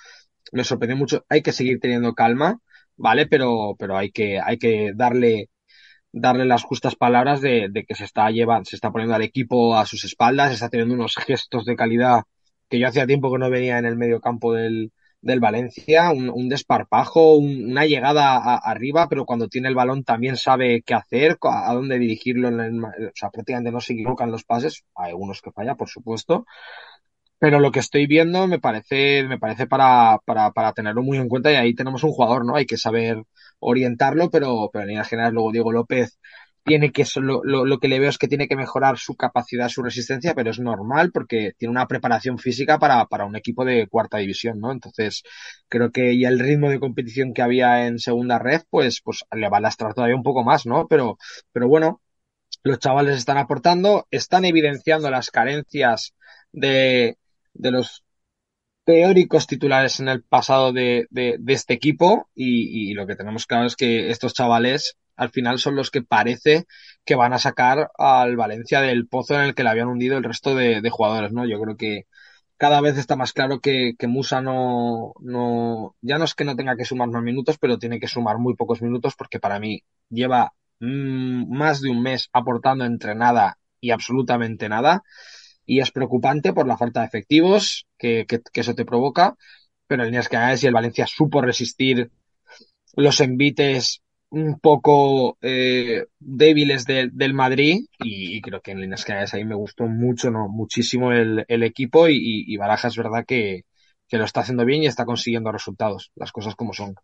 Me sorprendió mucho. Hay que seguir teniendo calma, ¿vale? Pero, pero hay que, hay que darle, darle las justas palabras de, que se está llevando, se está poniendo al equipo a sus espaldas, está teniendo unos gestos de calidad que yo hacía tiempo que no venía en el medio campo del, Valencia, un, desparpajo, una llegada arriba, pero cuando tiene el balón también sabe qué hacer, a, dónde dirigirlo, o sea, prácticamente no se equivocan los pases, hay unos que falla, por supuesto, pero lo que estoy viendo me parece, me parece para, para, tenerlo muy en cuenta y ahí tenemos un jugador, ¿no? Hay que saber orientarlo, pero, pero en general general luego Diego López tiene que lo, lo, lo, que le veo es que tiene que mejorar su capacidad, su resistencia, pero es normal porque tiene una preparación física para, un equipo de cuarta división, ¿no? Entonces, creo que ya el ritmo de competición que había en segunda red, pues, pues le va a lastrar todavía un poco más, ¿no? Pero, pero bueno, los chavales están aportando, están evidenciando las carencias de, de los teóricos titulares en el pasado de, de, de este equipo y, y, lo que tenemos claro es que estos chavales al final son los que parece que van a sacar al Valencia del pozo en el que le habían hundido el resto de, jugadores, ¿no? Yo creo que cada vez está más claro que, Musa no, no, ya no es que no tenga que sumar más minutos, pero tiene que sumar muy pocos minutos porque para mí lleva mm, más de un mes aportando entre nada y absolutamente nada. Y es preocupante por la falta de efectivos que, eso te provoca. Pero en líneas generales, si el Valencia supo resistir los envites un poco eh, débiles del Madrid y, creo que en líneas generales ahí me gustó mucho, no, muchísimo el, el equipo y, Baraja es verdad que, que, lo está haciendo bien y está consiguiendo resultados, las cosas como son.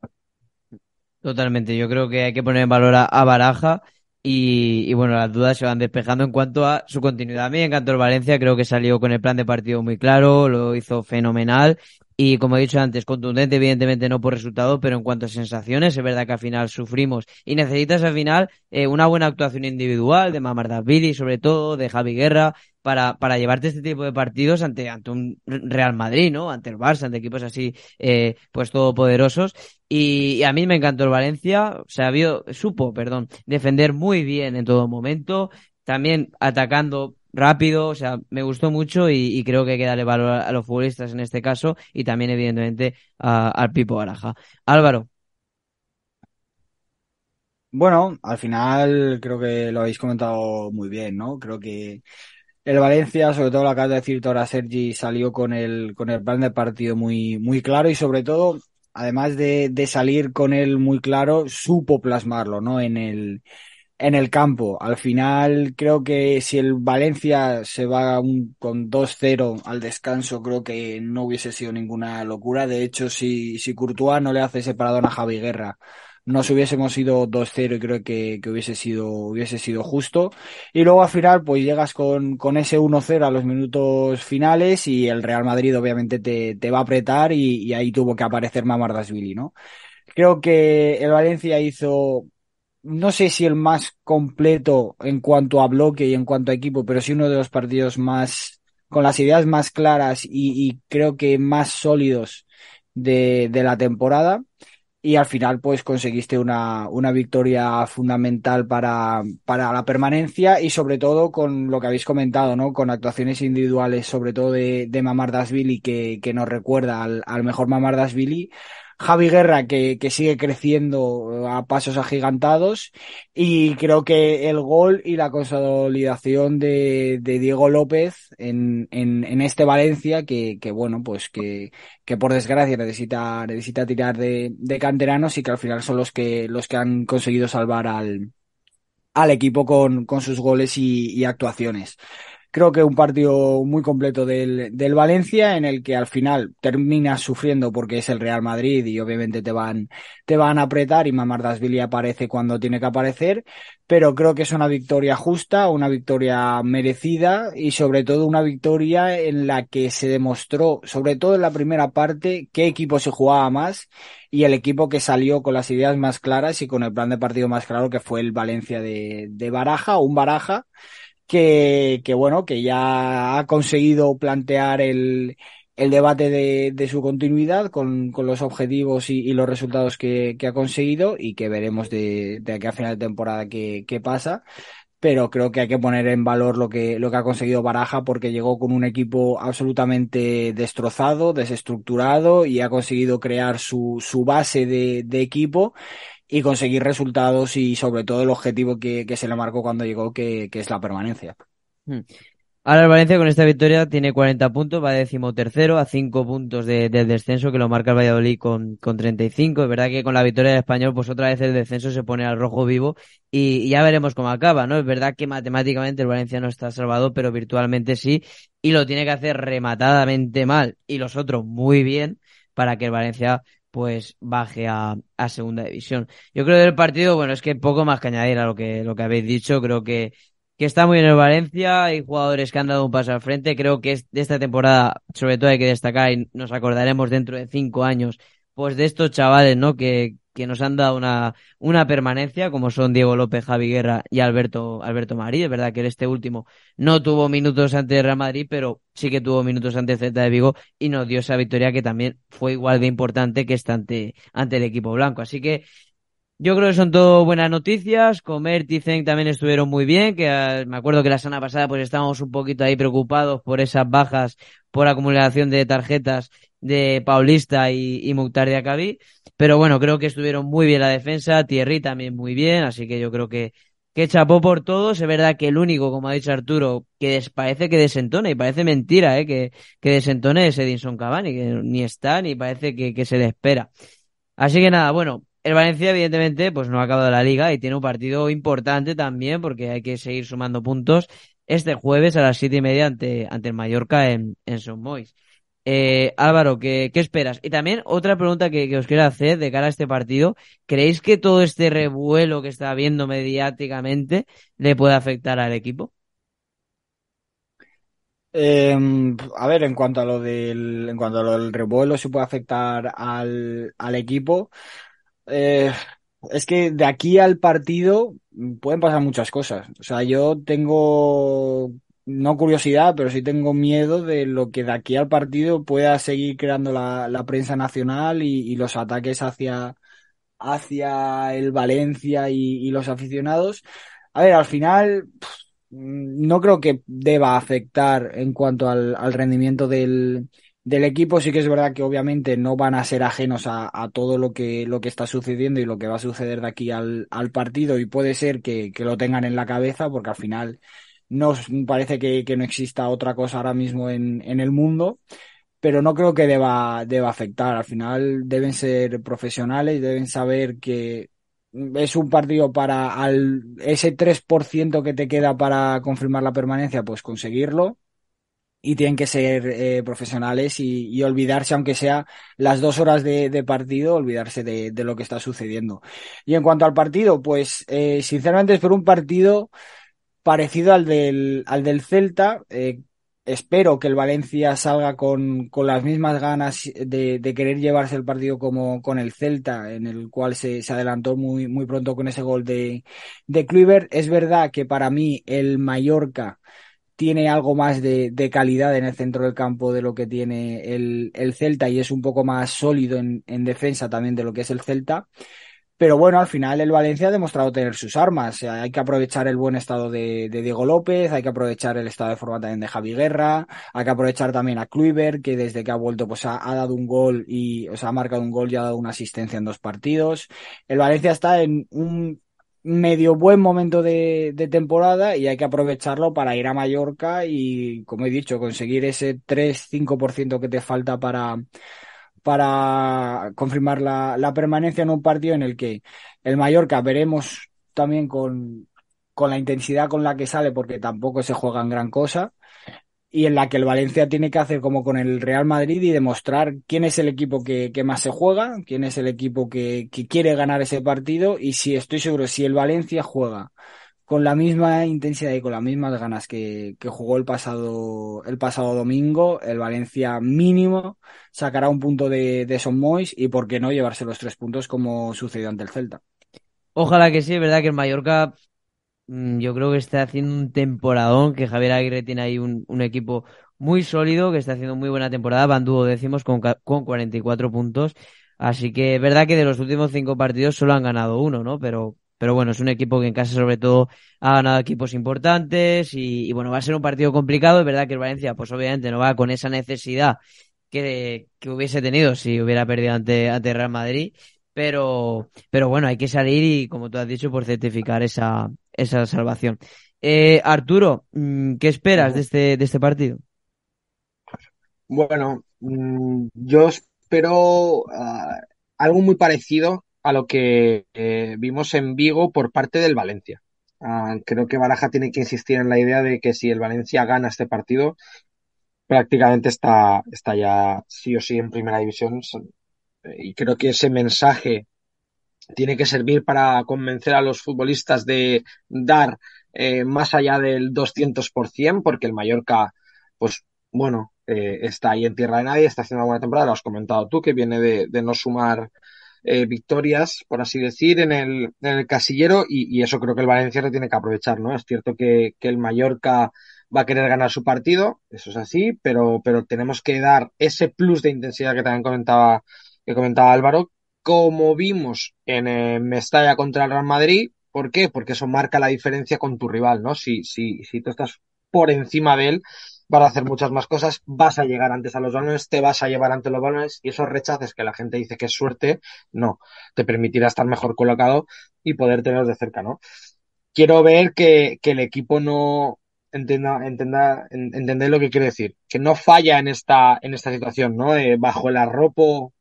Totalmente, yo creo que hay que poner en valor a, Baraja y, bueno, las dudas se van despejando en cuanto a su continuidad. A mí me encantó el Valencia, creo que salió con el plan de partido muy claro, lo hizo fenomenal y como he dicho antes, contundente, evidentemente no por resultado, pero en cuanto a sensaciones, es verdad que al final sufrimos y necesitas al final eh, una buena actuación individual de Billy, sobre todo de Javi Guerra, para, para llevarte este tipo de partidos ante, ante un Real Madrid, ¿no? Ante el Barça, ante equipos así, eh, pues todopoderosos. Y, y, a mí me encantó el Valencia, supo, perdón, defender muy bien en todo momento, también atacando rápido, o sea, me gustó mucho y, creo que hay que darle valor a, los futbolistas en este caso y también evidentemente al Pipo Araja. Álvaro, bueno, al final creo que lo habéis comentado muy bien, ¿no? Creo que el Valencia, sobre todo lo acaba de decir ahora Sergi, salió con el, con el plan de partido muy, muy claro y sobre todo, además de, de salir con él muy claro, supo plasmarlo, ¿no? En el, en el campo. Al final, creo que si el Valencia se va con 2-0 al descanso, creo que no hubiese sido ninguna locura. De hecho, si, si Courtois no le hace ese parado a Javi Guerra, nos hubiésemos ido 2-0 y creo que, hubiese, sido, hubiese sido justo. Y luego al final, pues llegas con, con ese 1-0 a los minutos finales y el Real Madrid obviamente te, va a apretar y, ahí tuvo que aparecer Mamardasvili, ¿no? Creo que el Valencia hizo no sé si el más completo en cuanto a bloque y en cuanto a equipo, pero sí uno de los partidos más, con las ideas más claras y, creo que más sólidos de, de la temporada y al final pues conseguiste una, una victoria fundamental para, para, la permanencia y sobre todo con lo que habéis comentado, ¿no? Con actuaciones individuales, sobre todo de, de dasvili, que, que nos recuerda al, al mejor Billy. Javi Guerra que, que sigue creciendo a pasos agigantados y creo que el gol y la consolidación de, de Diego López en, en, en este Valencia que, que bueno pues que, que por desgracia necesita, necesita tirar de, de canteranos y que al final son los que, los que han conseguido salvar al, al equipo con, con sus goles y actuaciones. Creo que un partido muy completo del, del Valencia en el que al final terminas sufriendo porque es el Real Madrid y obviamente te van, te van a apretar y Mamardasvili aparece cuando tiene que aparecer, pero creo que es una victoria justa, una victoria merecida y sobre todo una victoria en la que se demostró, sobre todo en la primera parte, qué equipo se jugaba más y el equipo que salió con las ideas más claras y con el plan de partido más claro que fue el Valencia de, de Baraja, un Baraja que, que bueno, que ya ha conseguido plantear el, el debate de, de, su continuidad con, con los objetivos y, los resultados que, que, ha conseguido y que veremos de, de aquí a final de temporada qué, qué pasa. Pero creo que hay que poner en valor lo que, lo que ha conseguido Baraja porque llegó con un equipo absolutamente destrozado, desestructurado y ha conseguido crear su, su base de, de equipo y conseguir resultados y sobre todo el objetivo que, se le marcó cuando llegó, que, es la permanencia. Mm. Ahora el Valencia con esta victoria tiene 40 puntos, va décimo tercero a 5 puntos del descenso que lo marca el Valladolid con, con 35. Es verdad que con la victoria del español pues otra vez el descenso se pone al rojo vivo y, ya veremos cómo acaba, ¿no? Es verdad que matemáticamente el Valencia no está salvado, pero virtualmente sí y lo tiene que hacer rematadamente mal y los otros muy bien para que el Valencia pues baje a, segunda división. Yo creo del partido, bueno, es que poco más que añadir a lo que, lo que habéis dicho. Creo que, que está muy bien el Valencia, hay jugadores que han dado un paso al frente. Creo que es de esta temporada, sobre todo, hay que destacar y nos acordaremos dentro de cinco años, pues de estos chavales, ¿no? Que, que nos han dado una, una permanencia, como son Diego López, Javi Guerra y Alberto, Alberto Marí. Es verdad que este último no tuvo minutos ante Real Madrid, pero sí que tuvo minutos ante Celta de Vigo y nos dio esa victoria que también fue igual de importante que esta ante, ante el equipo blanco. Así que yo creo que son todo buenas noticias. Comer, Zenk también estuvieron muy bien, que ah, me acuerdo que la semana pasada pues estábamos un poquito ahí preocupados por esas bajas por acumulación de tarjetas de Paulista y, y Mukhtar Pero bueno, creo que estuvieron muy bien la defensa, Thierry también muy bien, así que yo creo que, que chapó por todos. Es verdad que el único, como ha dicho Arturo, que parece que desentone y parece mentira ¿eh? que, que desentone es Edinson Cavani, que ni está ni parece que, que se le espera. Así que nada, bueno, el Valencia, evidentemente, pues no ha acabado la liga y tiene un partido importante también, porque hay que seguir sumando puntos este jueves a las siete y media ante, el Mallorca en, en Son Mois. Eh, Álvaro, ¿qué, esperas? Y también otra pregunta que, os quiero hacer de cara a este partido. ¿Creéis que todo este revuelo que está habiendo mediáticamente le puede afectar al equipo? Em, a ver, en cuanto a lo del, en cuanto revuelo, si puede afectar al, equipo. Eh, es que de aquí al partido pueden pasar muchas cosas. O sea, yo tengo no curiosidad, pero sí tengo miedo de lo que de aquí al partido pueda seguir creando la, la prensa nacional y, los ataques hacia, hacia el Valencia y, los aficionados. A ver, al final no creo que deba afectar en cuanto al, al rendimiento del, del, equipo. Sí que es verdad que obviamente no van a ser ajenos a, todo lo que, lo que está sucediendo y lo que va a suceder de aquí al, al partido y puede ser que, que lo tengan en la cabeza porque al final no parece que, no exista otra cosa ahora mismo en, en el mundo, pero no creo que deba, deba afectar. Al final deben ser profesionales, deben saber que es un partido para al, ese 3% que te queda para confirmar la permanencia, pues conseguirlo. Y tienen que ser eh, profesionales y, olvidarse, aunque sea las dos horas de, partido, olvidarse de, lo que está sucediendo. Y en cuanto al partido, pues eh, sinceramente sinceramente por un partido parecido al del, al del Celta. Eh, espero que el Valencia salga con, las mismas ganas de, querer llevarse el partido como con el Celta, en el cual se, se adelantó muy, muy pronto con ese gol de, de Kluivert. Es verdad que para mí el Mallorca tiene algo más de, calidad en el centro del campo de lo que tiene el, Celta y es un poco más sólido en defensa también de lo que es el Celta pero bueno, al final el Valencia ha demostrado tener sus armas. Hay que aprovechar el buen estado de, Diego López, hay que aprovechar el estado de forma también de Javi Guerra, hay que aprovechar también a Kluivert, que desde que ha vuelto pues ha, dado un gol y o ha marcado un gol y ha dado una asistencia en dos partidos. El Valencia está en un medio buen momento de, de, temporada y hay que aprovecharlo para ir a Mallorca y, como he dicho, conseguir ese 3-5% que te falta para, para confirmar la, la, permanencia en un partido en el que el Mallorca veremos también con, con la intensidad con la que sale, porque tampoco se juega en gran cosa, y en la que el Valencia tiene que hacer como con el Real Madrid y demostrar quién es el equipo que, que más se juega, quién es el equipo que, que quiere ganar ese partido, y si estoy seguro, si el Valencia juega con la misma intensidad y con las mismas ganas que, jugó el pasado, el pasado domingo, el Valencia mínimo sacará un punto de, de Son Mois y por qué no llevarse los tres puntos como sucedió ante el Celta. Ojalá que sí, es verdad que el Mallorca mm, yo creo que está haciendo un temporadón, que Javier Aguirre tiene ahí un, equipo muy sólido, que está haciendo muy buena temporada, van decimos, con, con 44 puntos, así que es verdad que de los últimos cinco partidos solo han ganado uno, ¿no? Pero pero bueno, es un equipo que en casa sobre todo ha ganado equipos importantes y, bueno, va a ser un partido complicado. Es verdad que el Valencia pues obviamente no va con esa necesidad que, hubiese tenido si hubiera perdido ante, ante Real Madrid. Pero, pero bueno, hay que salir y como tú has dicho, por pues, certificar esa, esa salvación. Eh, Arturo, mm, ¿qué esperas de este, de este partido? Bueno, mm, yo espero ah, algo muy parecido a lo que eh, vimos en Vigo por parte del Valencia. Ah, creo que Baraja tiene que insistir en la idea de que si el Valencia gana este partido, prácticamente está, está ya sí o sí en primera división. Eh, y creo que ese mensaje tiene que servir para convencer a los futbolistas de dar eh, más allá del 200%, porque el Mallorca, pues bueno, está ahí en tierra de nadie, está haciendo una buena temporada, lo has comentado tú, que viene de no sumar eh, victorias, por así decir, en el, en el casillero y, eso creo que el Valencia lo tiene que aprovechar, ¿no? Es cierto que, que el Mallorca va a querer ganar su partido, eso es así, pero, pero tenemos que dar ese plus de intensidad que también comentaba, que comentaba Álvaro, como vimos en el eh, Mestalla contra el Real Madrid. ¿Por qué? Porque eso marca la diferencia con tu rival, ¿no? Si, si, si tú estás por encima de él, para hacer muchas más cosas, vas a llegar antes a los balones, te vas a llevar ante los balones y esos rechaces que la gente dice que es suerte, no, te permitirá estar mejor colocado y poder tenerlos de cerca, ¿no? Quiero ver que, el equipo no entienda, entender lo que quiere decir, que no falla en esta, en esta situación, ¿no? Eh, bajo el arropo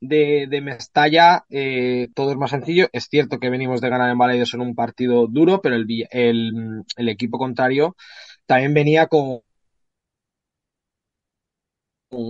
de, Mestalla eh, todo es más sencillo. Es cierto que venimos de ganar en Balaidos en un partido duro, pero el, el, el equipo contrario también venía con,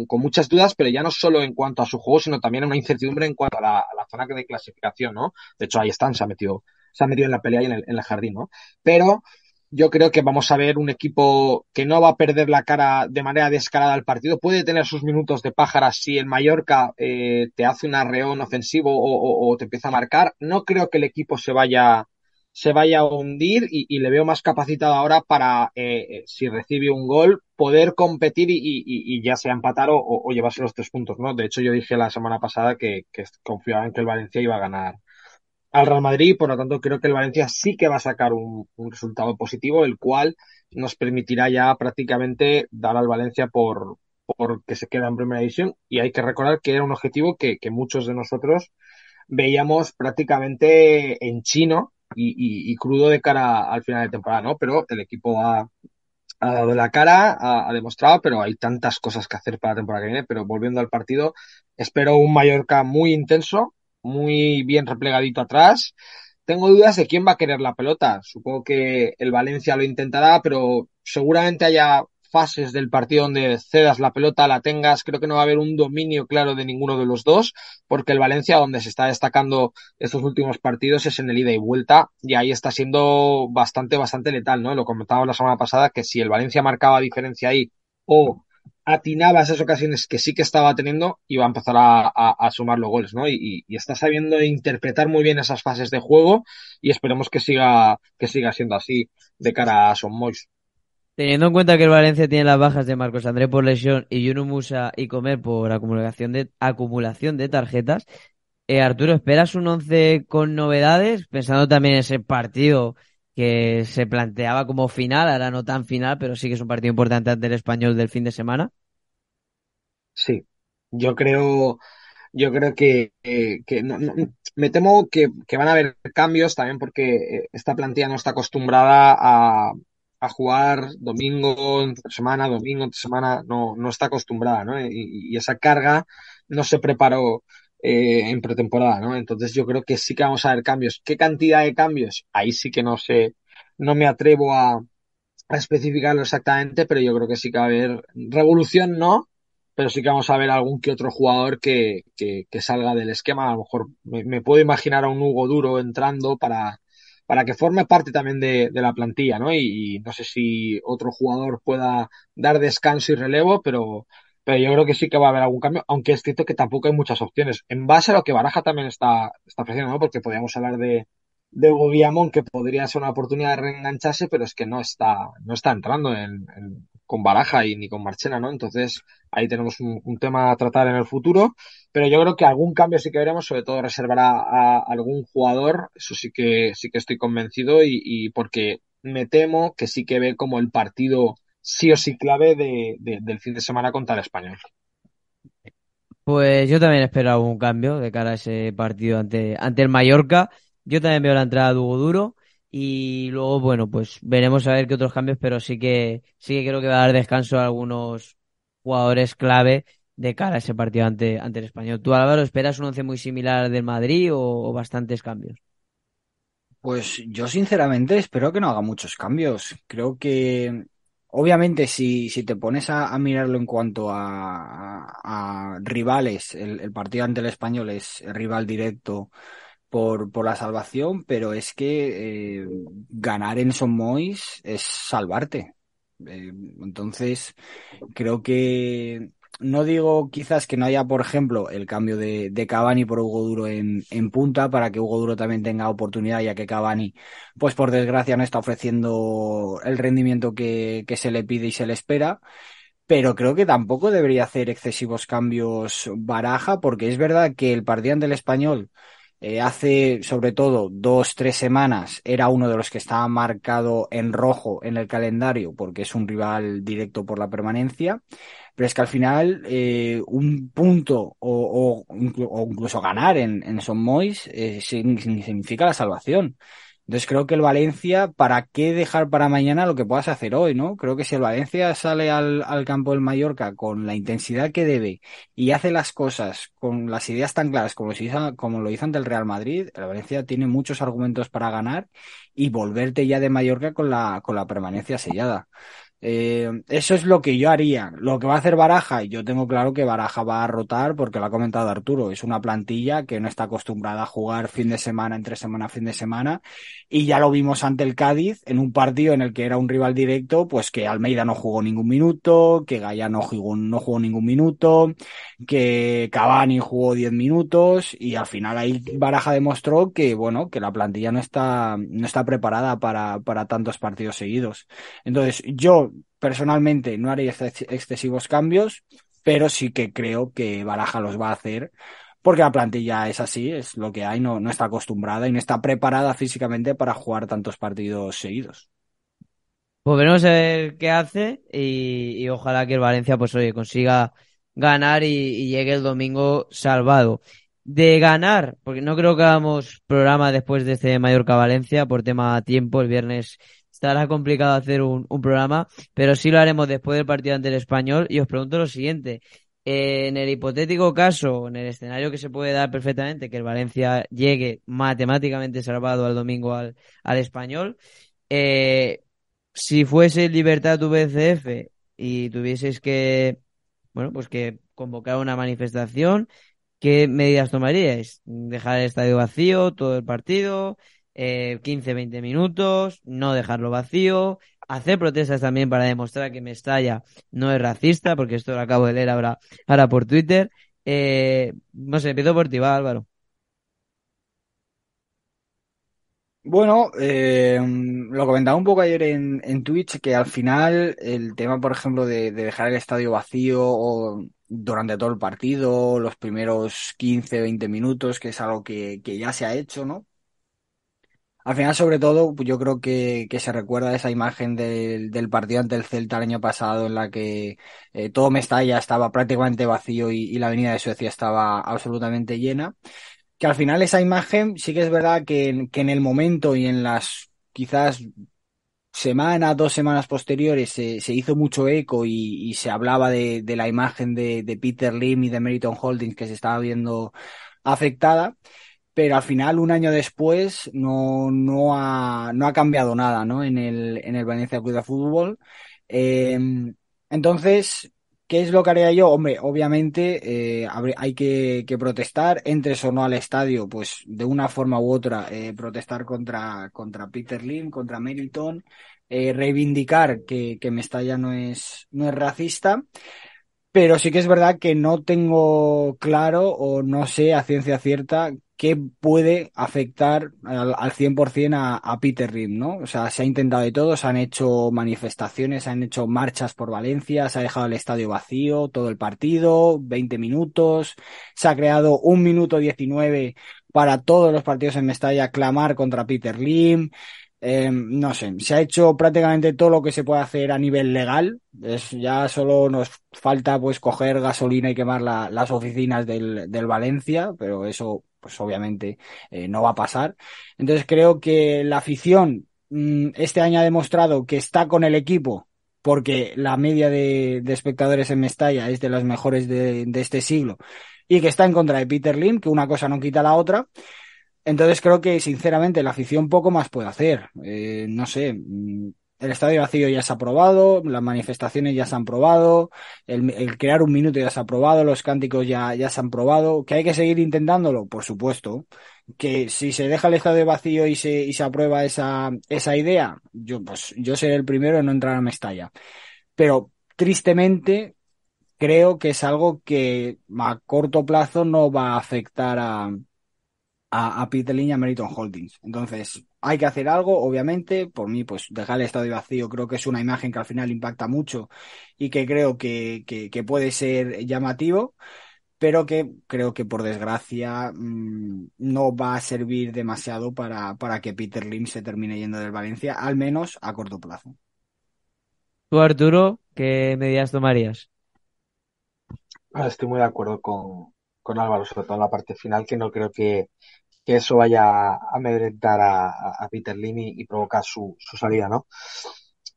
con, muchas dudas, pero ya no solo en cuanto a su juego, sino también una incertidumbre en cuanto a la, zona de clasificación, ¿no? De hecho, ahí están, se ha metido, se ha metido en la pelea y en el, jardín, ¿no? Pero yo creo que vamos a ver un equipo que no va a perder la cara de manera descarada al partido. Puede tener sus minutos de pájara si el Mallorca eh, te hace un arreón ofensivo o, te empieza a marcar. No creo que el equipo se vaya, se vaya a hundir y, le veo más capacitado ahora para, eh, eh, si recibe un gol, poder competir y, ya sea empatar o, llevarse los tres puntos, ¿no? De hecho, yo dije la semana pasada que, confiaba en que el Valencia iba a ganar al Real Madrid por lo tanto creo que el Valencia sí que va a sacar un, resultado positivo, el cual nos permitirá ya prácticamente dar al Valencia por, que se queda en primera edición y hay que recordar que era un objetivo que, muchos de nosotros veíamos prácticamente en chino y, crudo de cara al final de temporada, ¿no? Pero el equipo ha, ha dado la cara, ha, demostrado, pero hay tantas cosas que hacer para la temporada que viene. Pero volviendo al partido, espero un Mallorca muy intenso, muy bien replegadito atrás. Tengo dudas de quién va a querer la pelota. Supongo que el Valencia lo intentará, pero seguramente haya fases del partido donde cedas la pelota, la tengas, creo que no va a haber un dominio claro de ninguno de los dos, porque el Valencia, donde se está destacando estos últimos partidos, es en el ida y vuelta, y ahí está siendo bastante, bastante letal, ¿no? Lo comentaba la semana pasada, que si el Valencia marcaba diferencia ahí o atinaba esas ocasiones que sí que estaba teniendo, iba a empezar a, sumar los goles, ¿no? Y, está sabiendo interpretar muy bien esas fases de juego y esperemos que siga, que siga siendo así de cara a Son Mois. Teniendo en cuenta que el Valencia tiene las bajas de Marcos André por lesión y Juno Musa y Comer por acumulación de, acumulación de tarjetas, eh, Arturo, ¿esperas un 11 con novedades? Pensando también en ese partido que se planteaba como final, ahora no tan final, pero sí que es un partido importante ante el español del fin de semana. Sí, yo creo, yo creo que, eh, me temo que, que, van a haber cambios también porque eh, esta plantilla no está acostumbrada a, a jugar domingo, semana, domingo, entre semana, no, no está acostumbrada, ¿no? Y, esa carga no se preparó eh, en pretemporada, ¿no? Entonces yo creo que sí que vamos a ver cambios. ¿Qué cantidad de cambios? Ahí sí que no sé, no me atrevo a, especificarlo exactamente, pero yo creo que sí que va a haber revolución, ¿no? Pero sí que vamos a ver algún que otro jugador que, que, salga del esquema. A lo mejor me puedo imaginar a un Hugo Duro entrando para para que forme parte también de, de la plantilla, ¿no? Y, no sé si otro jugador pueda dar descanso y relevo, pero, pero yo creo que sí que va a haber algún cambio, aunque es cierto que tampoco hay muchas opciones. En base a lo que Baraja también está, está ofreciendo, ¿no? Porque podríamos hablar de, de que podría ser una oportunidad de reengancharse, pero es que no está, no está entrando en con Baraja y ni con Marchena, ¿no? Entonces ahí tenemos un, tema a tratar en el futuro, pero yo creo que algún cambio sí que veremos, sobre todo reservará a, algún jugador, eso sí que sí que estoy convencido y, porque me temo que sí que ve como el partido sí o sí clave del fin de semana contra el español. Pues yo también espero algún cambio de cara a ese partido ante, ante el Mallorca. Yo también veo la entrada de Hugo Duro. Y luego, bueno, pues veremos a ver qué otros cambios, pero sí que, sí que creo que va a dar descanso a algunos jugadores clave de cara a ese partido ante, ante el español. ¿Tú, Álvaro, esperas un once muy similar del Madrid o, bastantes cambios? Pues yo sinceramente espero que no haga muchos cambios. Creo que obviamente si, si te pones a, mirarlo en cuanto a, rivales, el, el, partido ante el español es rival directo por, por la salvación, pero es que eh, ganar en Son Mois es salvarte. Eh, entonces, creo que no digo quizás que no haya, por ejemplo, el cambio de, de Cavani por Hugo Duro en, punta para que Hugo Duro también tenga oportunidad, ya que Cabani pues por desgracia, no está ofreciendo el rendimiento que, que se le pide y se le espera. Pero creo que tampoco debería hacer excesivos cambios Baraja, porque es verdad que el partido del español eh, hace sobre todo dos, tres semanas era uno de los que estaba marcado en rojo en el calendario porque es un rival directo por la permanencia. Pero es que al final eh, un punto o, incluso ganar en, en Son Mois eh, significa la salvación. Entonces creo que el Valencia, ¿para qué dejar para mañana lo que puedas hacer hoy, no? Creo que si el Valencia sale al, al campo del Mallorca con la intensidad que debe y hace las cosas con las ideas tan claras como, como lo hizo ante el Real Madrid, el Valencia tiene muchos argumentos para ganar y volverte ya de Mallorca con la, con la permanencia sellada. Eh, eso es lo que yo haría. Lo que va a hacer Baraja, y yo tengo claro que Baraja va a rotar porque lo ha comentado Arturo. Es una plantilla que no está acostumbrada a jugar fin de semana, entre semana, fin de semana. Y ya lo vimos ante el Cádiz en un partido en el que era un rival directo, pues que Almeida no jugó ningún minuto, que Gaya no jugó, no jugó ningún minuto, que Cavani jugó 10 minutos y al final ahí Baraja demostró que, bueno, que la plantilla no está, no está preparada para, para tantos partidos seguidos. Entonces, yo personalmente no haré excesivos cambios, pero sí que creo que Baraja los va a hacer porque la plantilla es así, es lo que hay, no, no está acostumbrada y no está preparada físicamente para jugar tantos partidos seguidos. Pues veremos a ver qué hace y, ojalá que el Valencia pues oye, consiga ganar y, llegue el domingo salvado. De ganar, porque no creo que hagamos programa después de este Mallorca-Valencia por tema tiempo, el viernes estará complicado hacer un, programa, pero sí lo haremos después del partido ante el español. Y os pregunto lo siguiente. Eh, en el hipotético caso, en el escenario que se puede dar perfectamente, que el Valencia llegue matemáticamente salvado al domingo al, español, eh, si fuese libertad VCF y tuvieses que, bueno, pues que convocar una manifestación, ¿qué medidas tomaríais? ¿Dejar el estadio vacío todo el partido? eh, 15, 20 minutos, no dejarlo vacío, hacer protestas también para demostrar que Mestalla no es racista, porque esto lo acabo de leer ahora, ahora por Twitter. Eh, no sé, empiezo por ti, Álvaro. Bueno, eh, lo comentaba un poco ayer en, Twitch, que al final el tema, por ejemplo, de, dejar el estadio vacío durante todo el partido, los primeros 15, 20 minutos, que es algo que ya se ha hecho, ¿no? Al final, sobre todo, yo creo que, se recuerda esa imagen del, partido ante el Celta el año pasado en la que eh, todo Mestalla estaba prácticamente vacío y, la avenida de Suecia estaba absolutamente llena. Que al final esa imagen sí que es verdad que, en el momento y en las quizás semanas, dos semanas posteriores se, hizo mucho eco y, se hablaba de, la imagen de, de, Peter Lim y de Meriton Holdings que se estaba viendo afectada pero al final, un año después, no, no, ha, no ha cambiado nada ¿no? en, el, en el Valencia Club Fútbol. Em, entonces, ¿qué es lo que haría yo? Hombre, obviamente eh, hay que, protestar, entres o no al estadio, pues de una forma u otra, eh, protestar contra, contra Peter Lim, contra Meriton, eh, reivindicar que, que Mestalla no es, no es racista pero sí que es verdad que no tengo claro o no sé a ciencia cierta qué puede afectar al, 100% a, a Peter Lim, ¿no? O sea, se ha intentado de todo, se han hecho manifestaciones, se han hecho marchas por Valencia, se ha dejado el estadio vacío, todo el partido, 20 minutos, se ha creado un minuto 19 para todos los partidos en Mestalla clamar contra Peter Lim, eh, no sé, se ha hecho prácticamente todo lo que se puede hacer a nivel legal. ya solo nos falta pues coger gasolina y quemar las oficinas del, Valencia, pero eso pues obviamente eh, no va a pasar. Entonces creo que la afición mm, este año ha demostrado que está con el equipo porque la media de, espectadores en Mestalla es de las mejores de, de este siglo y que está en contra de Peter Lim, que una cosa no quita la otra. Entonces creo que sinceramente la afición poco más puede hacer. Eh, no sé, mm, el estadio vacío ya se ha probado, las manifestaciones ya se han probado, el, crear un minuto ya se ha probado, los cánticos ya, ya se han probado. ¿Que hay que seguir intentándolo? Por supuesto. Que si se deja el estadio vacío y se, y se aprueba esa, esa idea, yo, pues, yo seré el primero en no entrar a Mestalla. Pero tristemente creo que es algo que a corto plazo no va a afectar a, a, Peter Lin y a Meriton Holdings. Entonces, hay que hacer algo, obviamente. Por mí, pues dejar el estadio vacío creo que es una imagen que al final impacta mucho y que creo que, puede ser llamativo, pero que creo que por desgracia mm, no va a servir demasiado para, para que Peter Lin se termine yendo del Valencia, al menos a corto plazo. Tú, Arturo, ¿qué medidas tomarías? Estoy muy de acuerdo con, con Álvaro, sobre todo en la parte final, que no creo que, que eso vaya a amedrentar a, Peter Lini y, provocar su, salida, ¿no?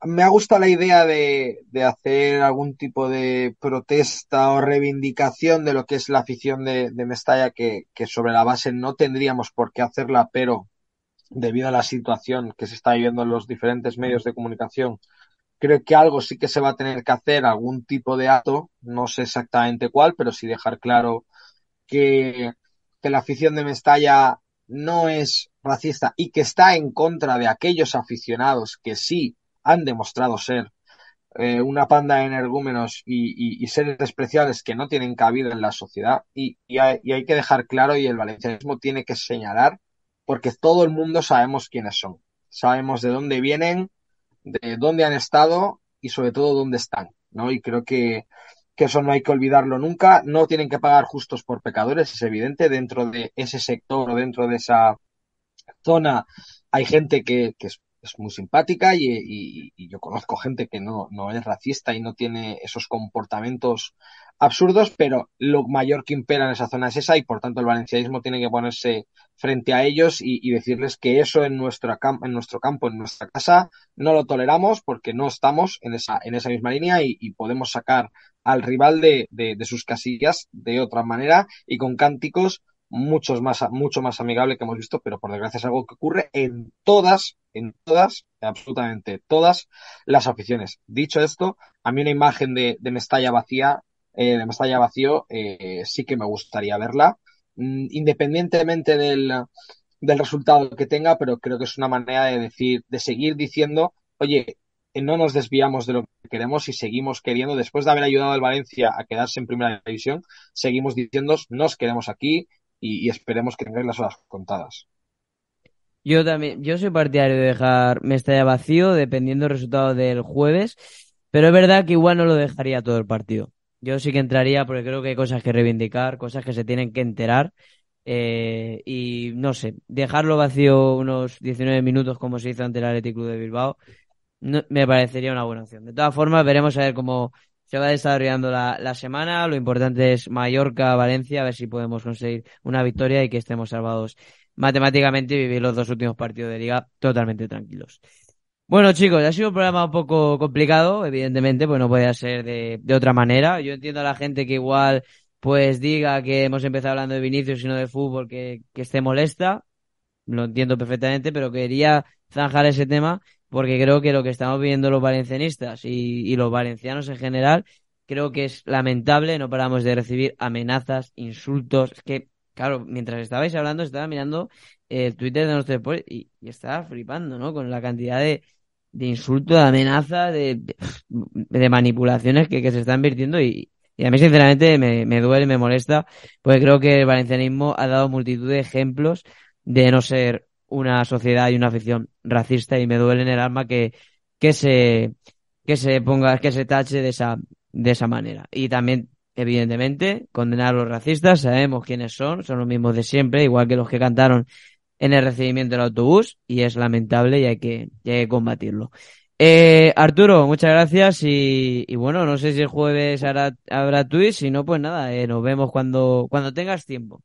Me ha gustado la idea de, hacer algún tipo de protesta o reivindicación de lo que es la afición de, Mestalla, que, que, sobre la base no tendríamos por qué hacerla, pero debido a la situación que se está viviendo en los diferentes medios de comunicación, creo que algo sí que se va a tener que hacer, algún tipo de acto, no sé exactamente cuál, pero sí dejar claro que que la afición de Mestalla no es racista y que está en contra de aquellos aficionados que sí han demostrado ser eh, una panda de energúmenos y, seres despreciables que no tienen cabida en la sociedad. Y, hay, hay que dejar claro, y el valencianismo tiene que señalar, porque todo el mundo sabemos quiénes son, sabemos de dónde vienen, de dónde han estado y sobre todo dónde están. ¿no? Y creo que que eso no hay que olvidarlo nunca, no tienen que pagar justos por pecadores, es evidente, dentro de ese sector o dentro de esa zona hay gente que, es, muy simpática y, yo conozco gente que no, es racista y no tiene esos comportamientos absurdos, pero lo mayor que impera en esa zona es esa y por tanto el valencianismo tiene que ponerse frente a ellos y, decirles que eso en, nuestro campo, en nuestra casa, no lo toleramos porque no estamos en esa, en esa misma línea y podemos sacar al rival de, sus casillas de otra manera y con cánticos muchos más, mucho más amigable que hemos visto, pero por desgracia es algo que ocurre en todas, en todas, absolutamente todas las aficiones. Dicho esto, a mí una imagen de, Mestalla vacía, eh, de Mestalla vacío, eh, sí que me gustaría verla, mm, independientemente del, del resultado que tenga, pero creo que es una manera de decir, de seguir diciendo, oye, no nos desviamos de lo que queremos y seguimos queriendo, después de haber ayudado al Valencia a quedarse en primera división, seguimos diciendo nos queremos aquí y, esperemos que tengáis las horas contadas. Yo también, yo soy partidario de dejar estaría vacío dependiendo del resultado del jueves, pero es verdad que igual no lo dejaría todo el partido. Yo sí que entraría porque creo que hay cosas que reivindicar, cosas que se tienen que enterar eh, y no sé, dejarlo vacío unos 19 minutos como se hizo ante el Athletic Club de Bilbao me parecería una buena opción. De todas formas, veremos a ver cómo se va desarrollando la, semana. Lo importante es Mallorca, Valencia, a ver si podemos conseguir una victoria y que estemos salvados matemáticamente y vivir los dos últimos partidos de liga totalmente tranquilos. Bueno, chicos, ha sido un programa un poco complicado, evidentemente, pues no podía ser de, otra manera. Yo entiendo a la gente que igual pues diga que hemos empezado hablando de Vinicius y no de fútbol, que, que esté molesta. Lo entiendo perfectamente, pero quería zanjar ese tema porque creo que lo que estamos viendo los valencianistas y, los valencianos en general, creo que es lamentable, no paramos de recibir amenazas, insultos, es que claro, mientras estabais hablando, estaba mirando eh, el Twitter de nuestro Deporte y, estaba flipando, ¿no? Con la cantidad de, de insultos, de amenazas, de, manipulaciones que, se están virtiendo y, y a mí sinceramente me, me, duele, me molesta, porque creo que el valencianismo ha dado multitud de ejemplos de no ser una sociedad y una afición racista y me duele en el alma que, que se que se ponga que se tache de esa de esa manera y también evidentemente condenar a los racistas sabemos quiénes son son los mismos de siempre igual que los que cantaron en el recibimiento del autobús y es lamentable y hay que, combatirlo eh, Arturo muchas gracias y, bueno no sé si el jueves habrá Twitch, si no pues nada eh, nos vemos cuando cuando tengas tiempo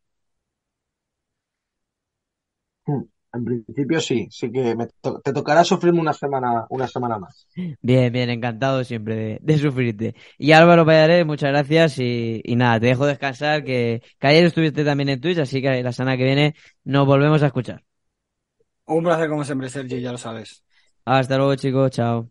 hmm. En principio sí, sí que te tocará sufrirme una semana, una semana más. Bien, bien, encantado siempre de, sufrirte. Y Álvaro Payaré, muchas gracias y, nada, te dejo descansar, que, que, ayer estuviste también en Twitch, así que la semana que viene nos volvemos a escuchar. Un placer como siempre, Sergio, ya lo sabes. Hasta luego chicos, chao.